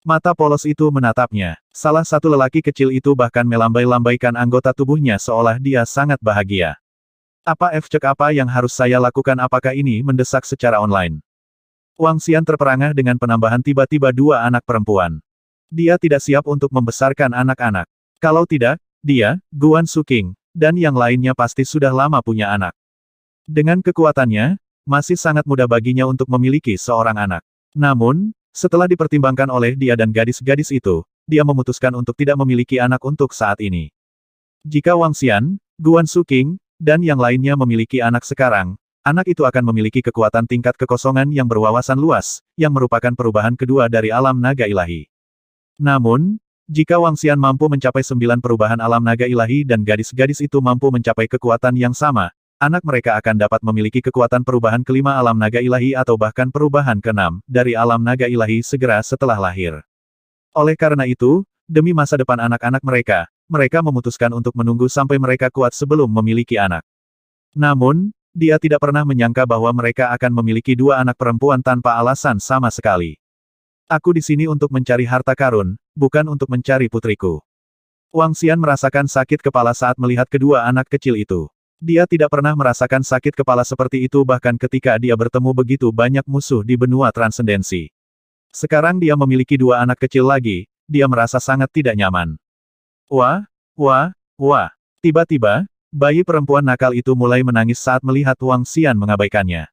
Mata polos itu menatapnya. Salah satu lelaki kecil itu bahkan melambai-lambaikan anggota tubuhnya seolah dia sangat bahagia. Apa efek apa yang harus saya lakukan apakah ini mendesak secara online? Wang Xian terperangah dengan penambahan tiba-tiba dua anak perempuan. Dia tidak siap untuk membesarkan anak-anak. Kalau tidak, dia, Guan Suking, dan yang lainnya pasti sudah lama punya anak. Dengan kekuatannya, masih sangat mudah baginya untuk memiliki seorang anak. Namun, setelah dipertimbangkan oleh dia dan gadis-gadis itu, dia memutuskan untuk tidak memiliki anak untuk saat ini. Jika Wang Xian, Guan King, dan yang lainnya memiliki anak sekarang, anak itu akan memiliki kekuatan tingkat kekosongan yang berwawasan luas, yang merupakan perubahan kedua dari alam naga ilahi. Namun, jika Wang Xian mampu mencapai sembilan perubahan alam naga ilahi dan gadis-gadis itu mampu mencapai kekuatan yang sama, anak mereka akan dapat memiliki kekuatan perubahan kelima alam naga ilahi atau bahkan perubahan keenam dari alam naga ilahi segera setelah lahir. Oleh karena itu, demi masa depan anak-anak mereka, mereka memutuskan untuk menunggu sampai mereka kuat sebelum memiliki anak. Namun, dia tidak pernah menyangka bahwa mereka akan memiliki dua anak perempuan tanpa alasan sama sekali. Aku di sini untuk mencari harta karun, bukan untuk mencari putriku. Wang Xian merasakan sakit kepala saat melihat kedua anak kecil itu. Dia tidak pernah merasakan sakit kepala seperti itu bahkan ketika dia bertemu begitu banyak musuh di benua transendensi. Sekarang dia memiliki dua anak kecil lagi, dia merasa sangat tidak nyaman. Wah, wah, wah. Tiba-tiba, bayi perempuan nakal itu mulai menangis saat melihat Wang Xian mengabaikannya.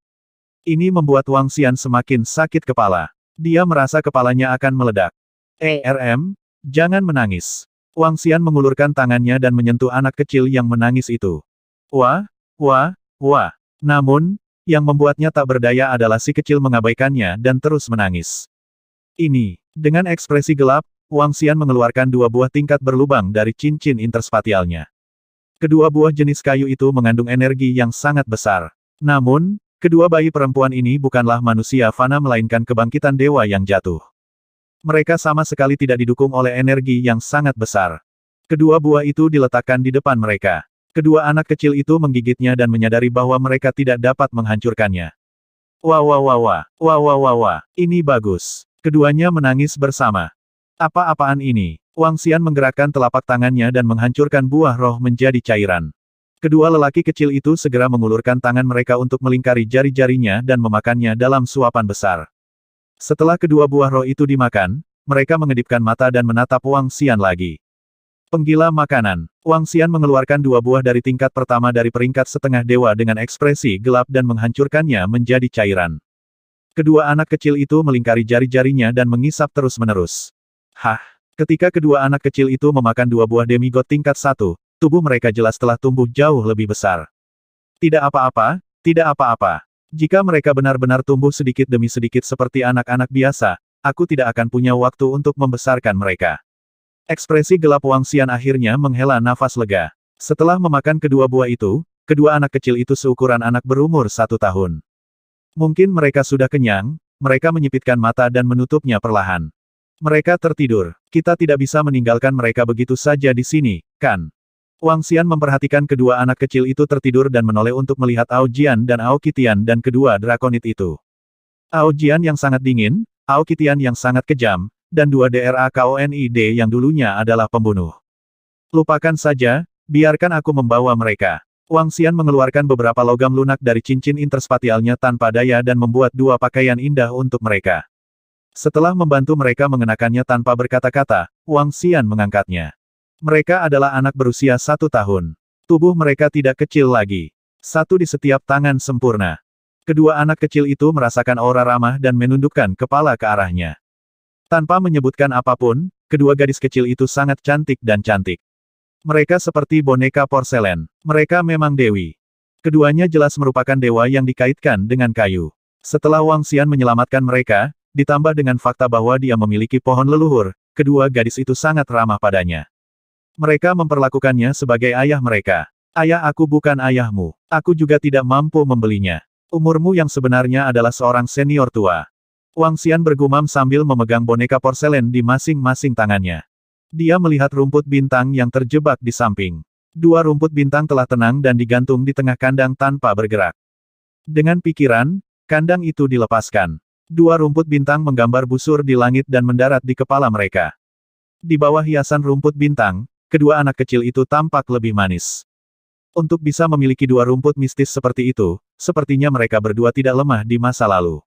Ini membuat Wang Xian semakin sakit kepala. Dia merasa kepalanya akan meledak. ERM, jangan menangis. Wang Xian mengulurkan tangannya dan menyentuh anak kecil yang menangis itu. Wah, wah, wah. Namun, yang membuatnya tak berdaya adalah si kecil mengabaikannya dan terus menangis. Ini, dengan ekspresi gelap, Wang Xian mengeluarkan dua buah tingkat berlubang dari cincin interspatialnya. Kedua buah jenis kayu itu mengandung energi yang sangat besar. Namun, kedua bayi perempuan ini bukanlah manusia fana melainkan kebangkitan dewa yang jatuh. Mereka sama sekali tidak didukung oleh energi yang sangat besar. Kedua buah itu diletakkan di depan mereka. Kedua anak kecil itu menggigitnya dan menyadari bahwa mereka tidak dapat menghancurkannya. Wah wah wah wah, wah wah wah wah, ini bagus. Keduanya menangis bersama. Apa-apaan ini? Wang Xian menggerakkan telapak tangannya dan menghancurkan buah roh menjadi cairan. Kedua lelaki kecil itu segera mengulurkan tangan mereka untuk melingkari jari-jarinya dan memakannya dalam suapan besar. Setelah kedua buah roh itu dimakan, mereka mengedipkan mata dan menatap Wang Xian lagi. Penggila makanan. Wang Xian mengeluarkan dua buah dari tingkat pertama dari peringkat setengah dewa dengan ekspresi gelap dan menghancurkannya menjadi cairan. Kedua anak kecil itu melingkari jari-jarinya dan mengisap terus-menerus. Hah! Ketika kedua anak kecil itu memakan dua buah demigod tingkat satu, tubuh mereka jelas telah tumbuh jauh lebih besar. Tidak apa-apa, tidak apa-apa. Jika mereka benar-benar tumbuh sedikit demi sedikit seperti anak-anak biasa, aku tidak akan punya waktu untuk membesarkan mereka. Ekspresi gelap Wang Xian akhirnya menghela nafas lega. Setelah memakan kedua buah itu, kedua anak kecil itu seukuran anak berumur satu tahun. Mungkin mereka sudah kenyang, mereka menyipitkan mata dan menutupnya perlahan. Mereka tertidur. Kita tidak bisa meninggalkan mereka begitu saja di sini, kan? Wang Xian memperhatikan kedua anak kecil itu tertidur dan menoleh untuk melihat Ao Jian dan Ao Kitian dan kedua drakonit itu. Ao Jian yang sangat dingin, Ao Kitian yang sangat kejam, dan dua DRA KONID yang dulunya adalah pembunuh. Lupakan saja, biarkan aku membawa mereka. Wang Xian mengeluarkan beberapa logam lunak dari cincin interspatialnya tanpa daya dan membuat dua pakaian indah untuk mereka. Setelah membantu mereka mengenakannya tanpa berkata-kata, Wang Xian mengangkatnya. Mereka adalah anak berusia satu tahun. Tubuh mereka tidak kecil lagi. Satu di setiap tangan sempurna. Kedua anak kecil itu merasakan aura ramah dan menundukkan kepala ke arahnya. Tanpa menyebutkan apapun, kedua gadis kecil itu sangat cantik dan cantik. Mereka seperti boneka porselen. Mereka memang dewi. Keduanya jelas merupakan dewa yang dikaitkan dengan kayu. Setelah Wang Xian menyelamatkan mereka, ditambah dengan fakta bahwa dia memiliki pohon leluhur, kedua gadis itu sangat ramah padanya. Mereka memperlakukannya sebagai ayah mereka. Ayah aku bukan ayahmu. Aku juga tidak mampu membelinya. Umurmu yang sebenarnya adalah seorang senior tua. Wang Xian bergumam sambil memegang boneka porselen di masing-masing tangannya. Dia melihat rumput bintang yang terjebak di samping. Dua rumput bintang telah tenang dan digantung di tengah kandang tanpa bergerak. Dengan pikiran, kandang itu dilepaskan. Dua rumput bintang menggambar busur di langit dan mendarat di kepala mereka. Di bawah hiasan rumput bintang, kedua anak kecil itu tampak lebih manis. Untuk bisa memiliki dua rumput mistis seperti itu, sepertinya mereka berdua tidak lemah di masa lalu.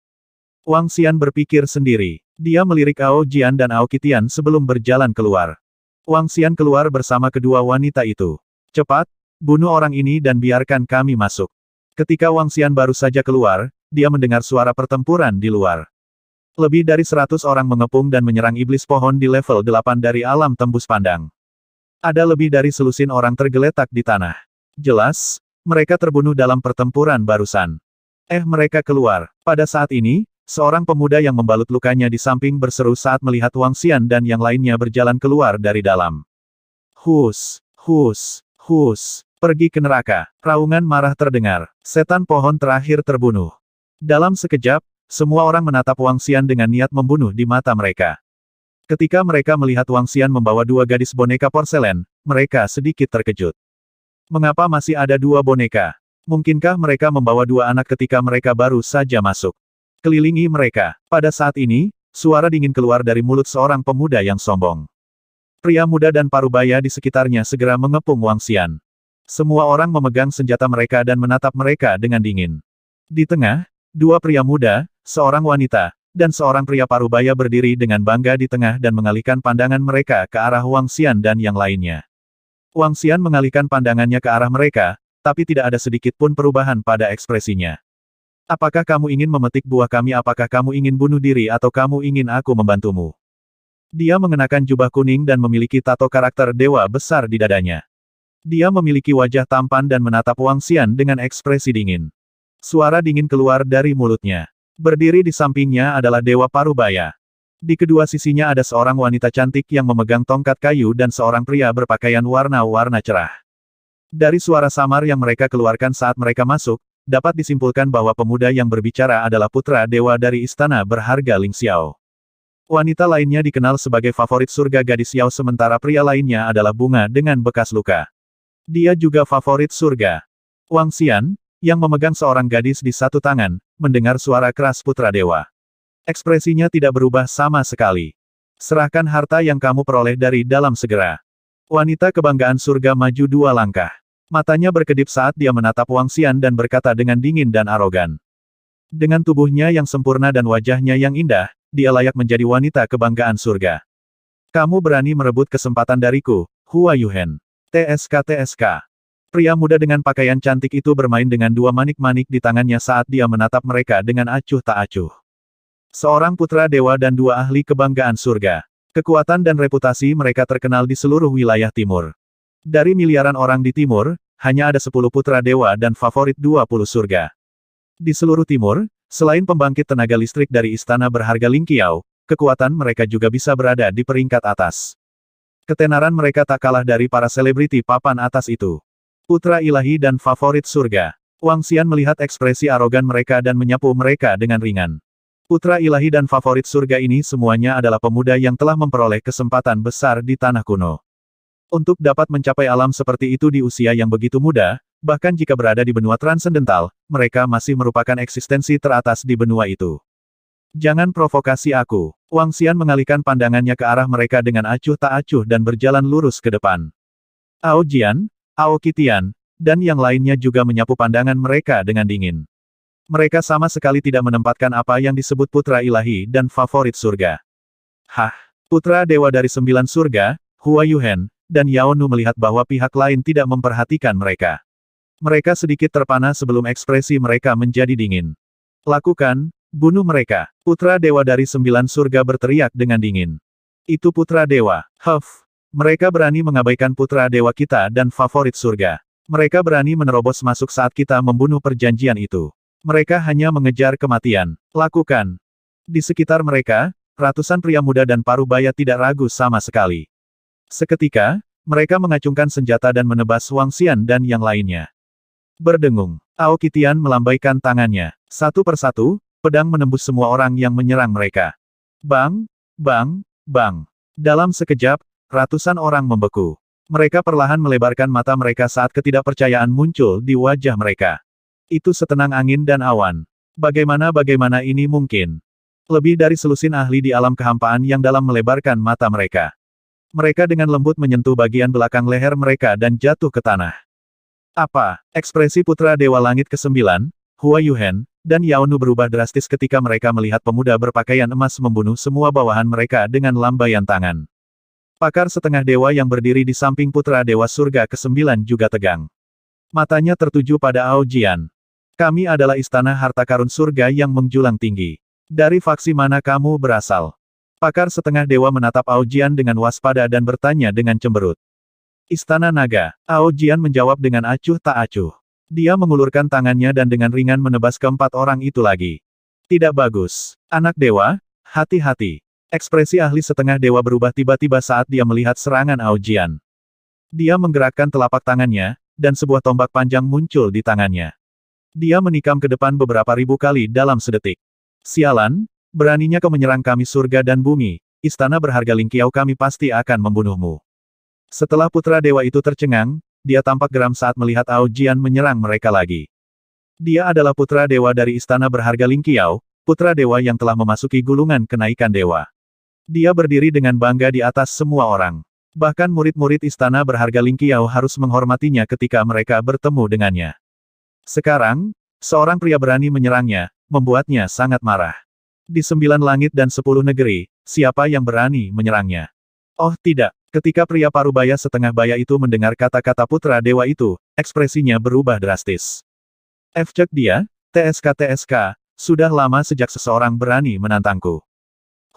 Wang Xian berpikir sendiri. Dia melirik Ao Jian dan Ao Kitian sebelum berjalan keluar. Wang Xian keluar bersama kedua wanita itu. Cepat, bunuh orang ini dan biarkan kami masuk. Ketika Wang Xian baru saja keluar, dia mendengar suara pertempuran di luar. Lebih dari seratus orang mengepung dan menyerang iblis pohon di level delapan dari alam tembus pandang. Ada lebih dari selusin orang tergeletak di tanah. Jelas, mereka terbunuh dalam pertempuran barusan. Eh mereka keluar. Pada saat ini, Seorang pemuda yang membalut lukanya di samping berseru saat melihat Wang Xian dan yang lainnya berjalan keluar dari dalam. Hus, hus, hus, pergi ke neraka. Raungan marah terdengar. Setan pohon terakhir terbunuh. Dalam sekejap, semua orang menatap Wang Xian dengan niat membunuh di mata mereka. Ketika mereka melihat Wang Xian membawa dua gadis boneka porselen, mereka sedikit terkejut. Mengapa masih ada dua boneka? Mungkinkah mereka membawa dua anak ketika mereka baru saja masuk? Kelilingi mereka. Pada saat ini, suara dingin keluar dari mulut seorang pemuda yang sombong. Pria muda dan parubaya di sekitarnya segera mengepung Wang Xian. Semua orang memegang senjata mereka dan menatap mereka dengan dingin. Di tengah, dua pria muda, seorang wanita, dan seorang pria parubaya berdiri dengan bangga di tengah dan mengalihkan pandangan mereka ke arah Wang Xian dan yang lainnya. Wang Xian mengalihkan pandangannya ke arah mereka, tapi tidak ada sedikit pun perubahan pada ekspresinya. Apakah kamu ingin memetik buah kami apakah kamu ingin bunuh diri atau kamu ingin aku membantumu? Dia mengenakan jubah kuning dan memiliki tato karakter dewa besar di dadanya. Dia memiliki wajah tampan dan menatap Wang Xian dengan ekspresi dingin. Suara dingin keluar dari mulutnya. Berdiri di sampingnya adalah Dewa Parubaya. Di kedua sisinya ada seorang wanita cantik yang memegang tongkat kayu dan seorang pria berpakaian warna-warna cerah. Dari suara samar yang mereka keluarkan saat mereka masuk, dapat disimpulkan bahwa pemuda yang berbicara adalah putra dewa dari istana berharga Ling Xiao. Wanita lainnya dikenal sebagai favorit surga gadis Xiao sementara pria lainnya adalah bunga dengan bekas luka. Dia juga favorit surga. Wang Xian, yang memegang seorang gadis di satu tangan, mendengar suara keras putra dewa. Ekspresinya tidak berubah sama sekali. Serahkan harta yang kamu peroleh dari dalam segera. Wanita kebanggaan surga maju dua langkah. Matanya berkedip saat dia menatap Wang Xian dan berkata dengan dingin dan arogan. Dengan tubuhnya yang sempurna dan wajahnya yang indah, dia layak menjadi wanita kebanggaan surga. Kamu berani merebut kesempatan dariku, Hua Yuhen. TSK TSK. Pria muda dengan pakaian cantik itu bermain dengan dua manik-manik di tangannya saat dia menatap mereka dengan acuh tak acuh. Seorang putra dewa dan dua ahli kebanggaan surga. Kekuatan dan reputasi mereka terkenal di seluruh wilayah timur. Dari miliaran orang di timur, hanya ada 10 putra dewa dan favorit 20 surga. Di seluruh timur, selain pembangkit tenaga listrik dari istana berharga Lingqiao, kekuatan mereka juga bisa berada di peringkat atas. Ketenaran mereka tak kalah dari para selebriti papan atas itu. Putra ilahi dan favorit surga. Wang Xian melihat ekspresi arogan mereka dan menyapu mereka dengan ringan. Putra ilahi dan favorit surga ini semuanya adalah pemuda yang telah memperoleh kesempatan besar di tanah kuno. Untuk dapat mencapai alam seperti itu di usia yang begitu muda, bahkan jika berada di benua transendental, mereka masih merupakan eksistensi teratas di benua itu. Jangan provokasi aku. Wang Xian mengalihkan pandangannya ke arah mereka dengan acuh tak acuh dan berjalan lurus ke depan. Ao Jian, Ao Kitian, dan yang lainnya juga menyapu pandangan mereka dengan dingin. Mereka sama sekali tidak menempatkan apa yang disebut putra ilahi dan favorit surga. Hah, putra dewa dari sembilan surga, Hua Yuhen, dan Yao Nu melihat bahwa pihak lain tidak memperhatikan mereka. Mereka sedikit terpana sebelum ekspresi mereka menjadi dingin. Lakukan, bunuh mereka. Putra Dewa dari Sembilan Surga berteriak dengan dingin. Itu Putra Dewa. Huff. Mereka berani mengabaikan Putra Dewa kita dan favorit surga. Mereka berani menerobos masuk saat kita membunuh perjanjian itu. Mereka hanya mengejar kematian. Lakukan. Di sekitar mereka, ratusan pria muda dan paruh baya tidak ragu sama sekali. Seketika, mereka mengacungkan senjata dan menebas Wang Xian dan yang lainnya. Berdengung, Ao Kitian melambaikan tangannya. Satu persatu, pedang menembus semua orang yang menyerang mereka. Bang, bang, bang. Dalam sekejap, ratusan orang membeku. Mereka perlahan melebarkan mata mereka saat ketidakpercayaan muncul di wajah mereka. Itu setenang angin dan awan. Bagaimana-bagaimana ini mungkin? Lebih dari selusin ahli di alam kehampaan yang dalam melebarkan mata mereka. Mereka dengan lembut menyentuh bagian belakang leher mereka dan jatuh ke tanah. Apa? Ekspresi putra Dewa Langit ke-9, Hua Yuhen, dan Yaonu berubah drastis ketika mereka melihat pemuda berpakaian emas membunuh semua bawahan mereka dengan lambaian tangan. Pakar setengah dewa yang berdiri di samping putra Dewa Surga ke-9 juga tegang. Matanya tertuju pada Ao Jian. Kami adalah istana harta karun surga yang menjulang tinggi. Dari faksi mana kamu berasal? Pakar setengah dewa menatap Aojian dengan waspada dan bertanya dengan cemberut. Istana Naga, Aojian menjawab dengan acuh tak acuh. Dia mengulurkan tangannya dan dengan ringan menebas keempat orang itu lagi. Tidak bagus. Anak dewa, hati-hati. Ekspresi ahli setengah dewa berubah tiba-tiba saat dia melihat serangan Aojian. Dia menggerakkan telapak tangannya, dan sebuah tombak panjang muncul di tangannya. Dia menikam ke depan beberapa ribu kali dalam sedetik. Sialan, Beraninya kau menyerang kami surga dan bumi, istana berharga Lingkiau kami pasti akan membunuhmu. Setelah putra dewa itu tercengang, dia tampak geram saat melihat Ao Jian menyerang mereka lagi. Dia adalah putra dewa dari istana berharga Lingkiau, putra dewa yang telah memasuki gulungan kenaikan dewa. Dia berdiri dengan bangga di atas semua orang. Bahkan murid-murid istana berharga Lingkiau harus menghormatinya ketika mereka bertemu dengannya. Sekarang, seorang pria berani menyerangnya, membuatnya sangat marah di sembilan langit dan sepuluh negeri, siapa yang berani menyerangnya? Oh tidak, ketika pria parubaya setengah baya itu mendengar kata-kata putra dewa itu, ekspresinya berubah drastis. F dia, TSK-TSK, sudah lama sejak seseorang berani menantangku.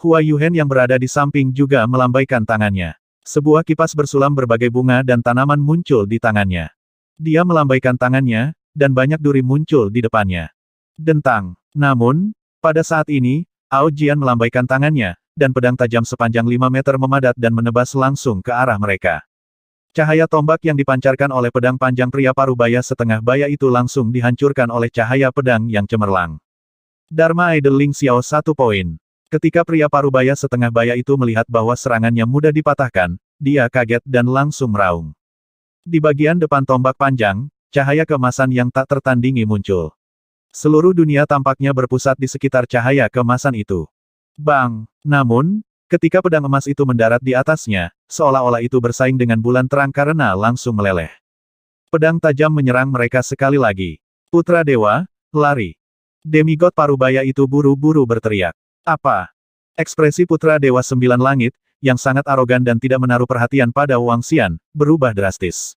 Hua Yuhen yang berada di samping juga melambaikan tangannya. Sebuah kipas bersulam berbagai bunga dan tanaman muncul di tangannya. Dia melambaikan tangannya, dan banyak duri muncul di depannya. Dentang. Namun, pada saat ini, Ao Jian melambaikan tangannya, dan pedang tajam sepanjang 5 meter memadat dan menebas langsung ke arah mereka. Cahaya tombak yang dipancarkan oleh pedang panjang pria parubaya setengah baya itu langsung dihancurkan oleh cahaya pedang yang cemerlang. Dharma Idling Xiao satu poin. Ketika pria parubaya setengah baya itu melihat bahwa serangannya mudah dipatahkan, dia kaget dan langsung meraung. Di bagian depan tombak panjang, cahaya kemasan yang tak tertandingi muncul. Seluruh dunia tampaknya berpusat di sekitar cahaya kemasan itu. Bang! Namun, ketika pedang emas itu mendarat di atasnya, seolah-olah itu bersaing dengan bulan terang karena langsung meleleh. Pedang tajam menyerang mereka sekali lagi. Putra Dewa, lari. Demigod Parubaya itu buru-buru berteriak. Apa? Ekspresi Putra Dewa Sembilan Langit, yang sangat arogan dan tidak menaruh perhatian pada Wang Xian, berubah drastis.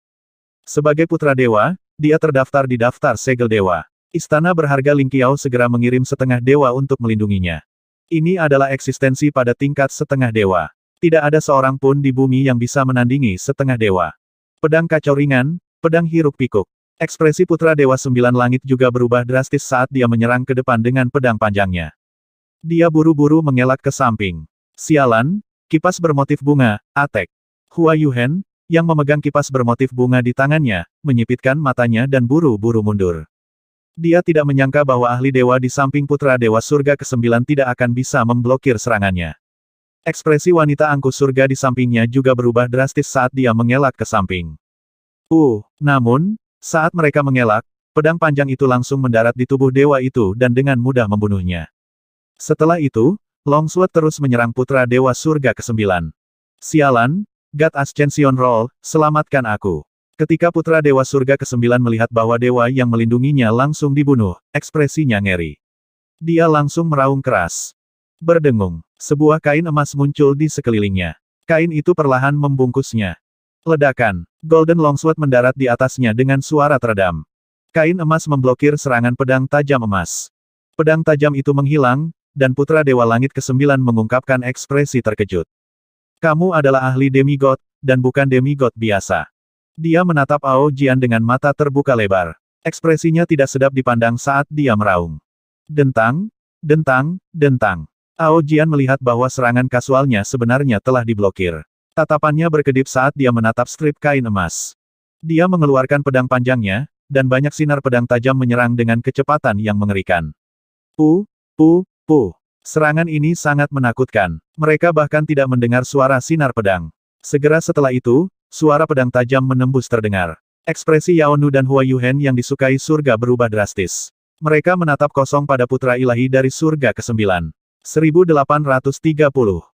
Sebagai Putra Dewa, dia terdaftar di daftar segel dewa. Istana berharga Lingqiao segera mengirim setengah dewa untuk melindunginya. Ini adalah eksistensi pada tingkat setengah dewa. Tidak ada seorang pun di bumi yang bisa menandingi setengah dewa. Pedang kacau ringan, pedang hiruk pikuk. Ekspresi putra Dewa Sembilan Langit juga berubah drastis saat dia menyerang ke depan dengan pedang panjangnya. Dia buru-buru mengelak ke samping. Sialan, kipas bermotif bunga, atek. Hua Yuhen, yang memegang kipas bermotif bunga di tangannya, menyipitkan matanya dan buru-buru mundur. Dia tidak menyangka bahwa ahli dewa di samping putra dewa surga ke-9 tidak akan bisa memblokir serangannya. Ekspresi wanita angku surga di sampingnya juga berubah drastis saat dia mengelak ke samping. Uh, namun, saat mereka mengelak, pedang panjang itu langsung mendarat di tubuh dewa itu dan dengan mudah membunuhnya. Setelah itu, Longsword terus menyerang putra dewa surga ke-9. Sialan, God Ascension Roll, selamatkan aku. Ketika putra Dewa Surga ke-9 melihat bahwa dewa yang melindunginya langsung dibunuh, ekspresinya ngeri. Dia langsung meraung keras. Berdengung, sebuah kain emas muncul di sekelilingnya. Kain itu perlahan membungkusnya. Ledakan, Golden Longsword mendarat di atasnya dengan suara teredam. Kain emas memblokir serangan pedang tajam emas. Pedang tajam itu menghilang, dan Putra Dewa Langit ke-9 mengungkapkan ekspresi terkejut. Kamu adalah ahli demigod, dan bukan demigod biasa. Dia menatap Ao Jian dengan mata terbuka lebar. Ekspresinya tidak sedap dipandang saat dia meraung. Dentang, dentang, dentang. Ao Jian melihat bahwa serangan kasualnya sebenarnya telah diblokir. Tatapannya berkedip saat dia menatap strip kain emas. Dia mengeluarkan pedang panjangnya, dan banyak sinar pedang tajam menyerang dengan kecepatan yang mengerikan. Pu, pu, pu. Serangan ini sangat menakutkan. Mereka bahkan tidak mendengar suara sinar pedang. Segera setelah itu, Suara pedang tajam menembus terdengar. Ekspresi Yaonu dan Hua Yuhen yang disukai surga berubah drastis. Mereka menatap kosong pada putra ilahi dari surga ke-9. 1830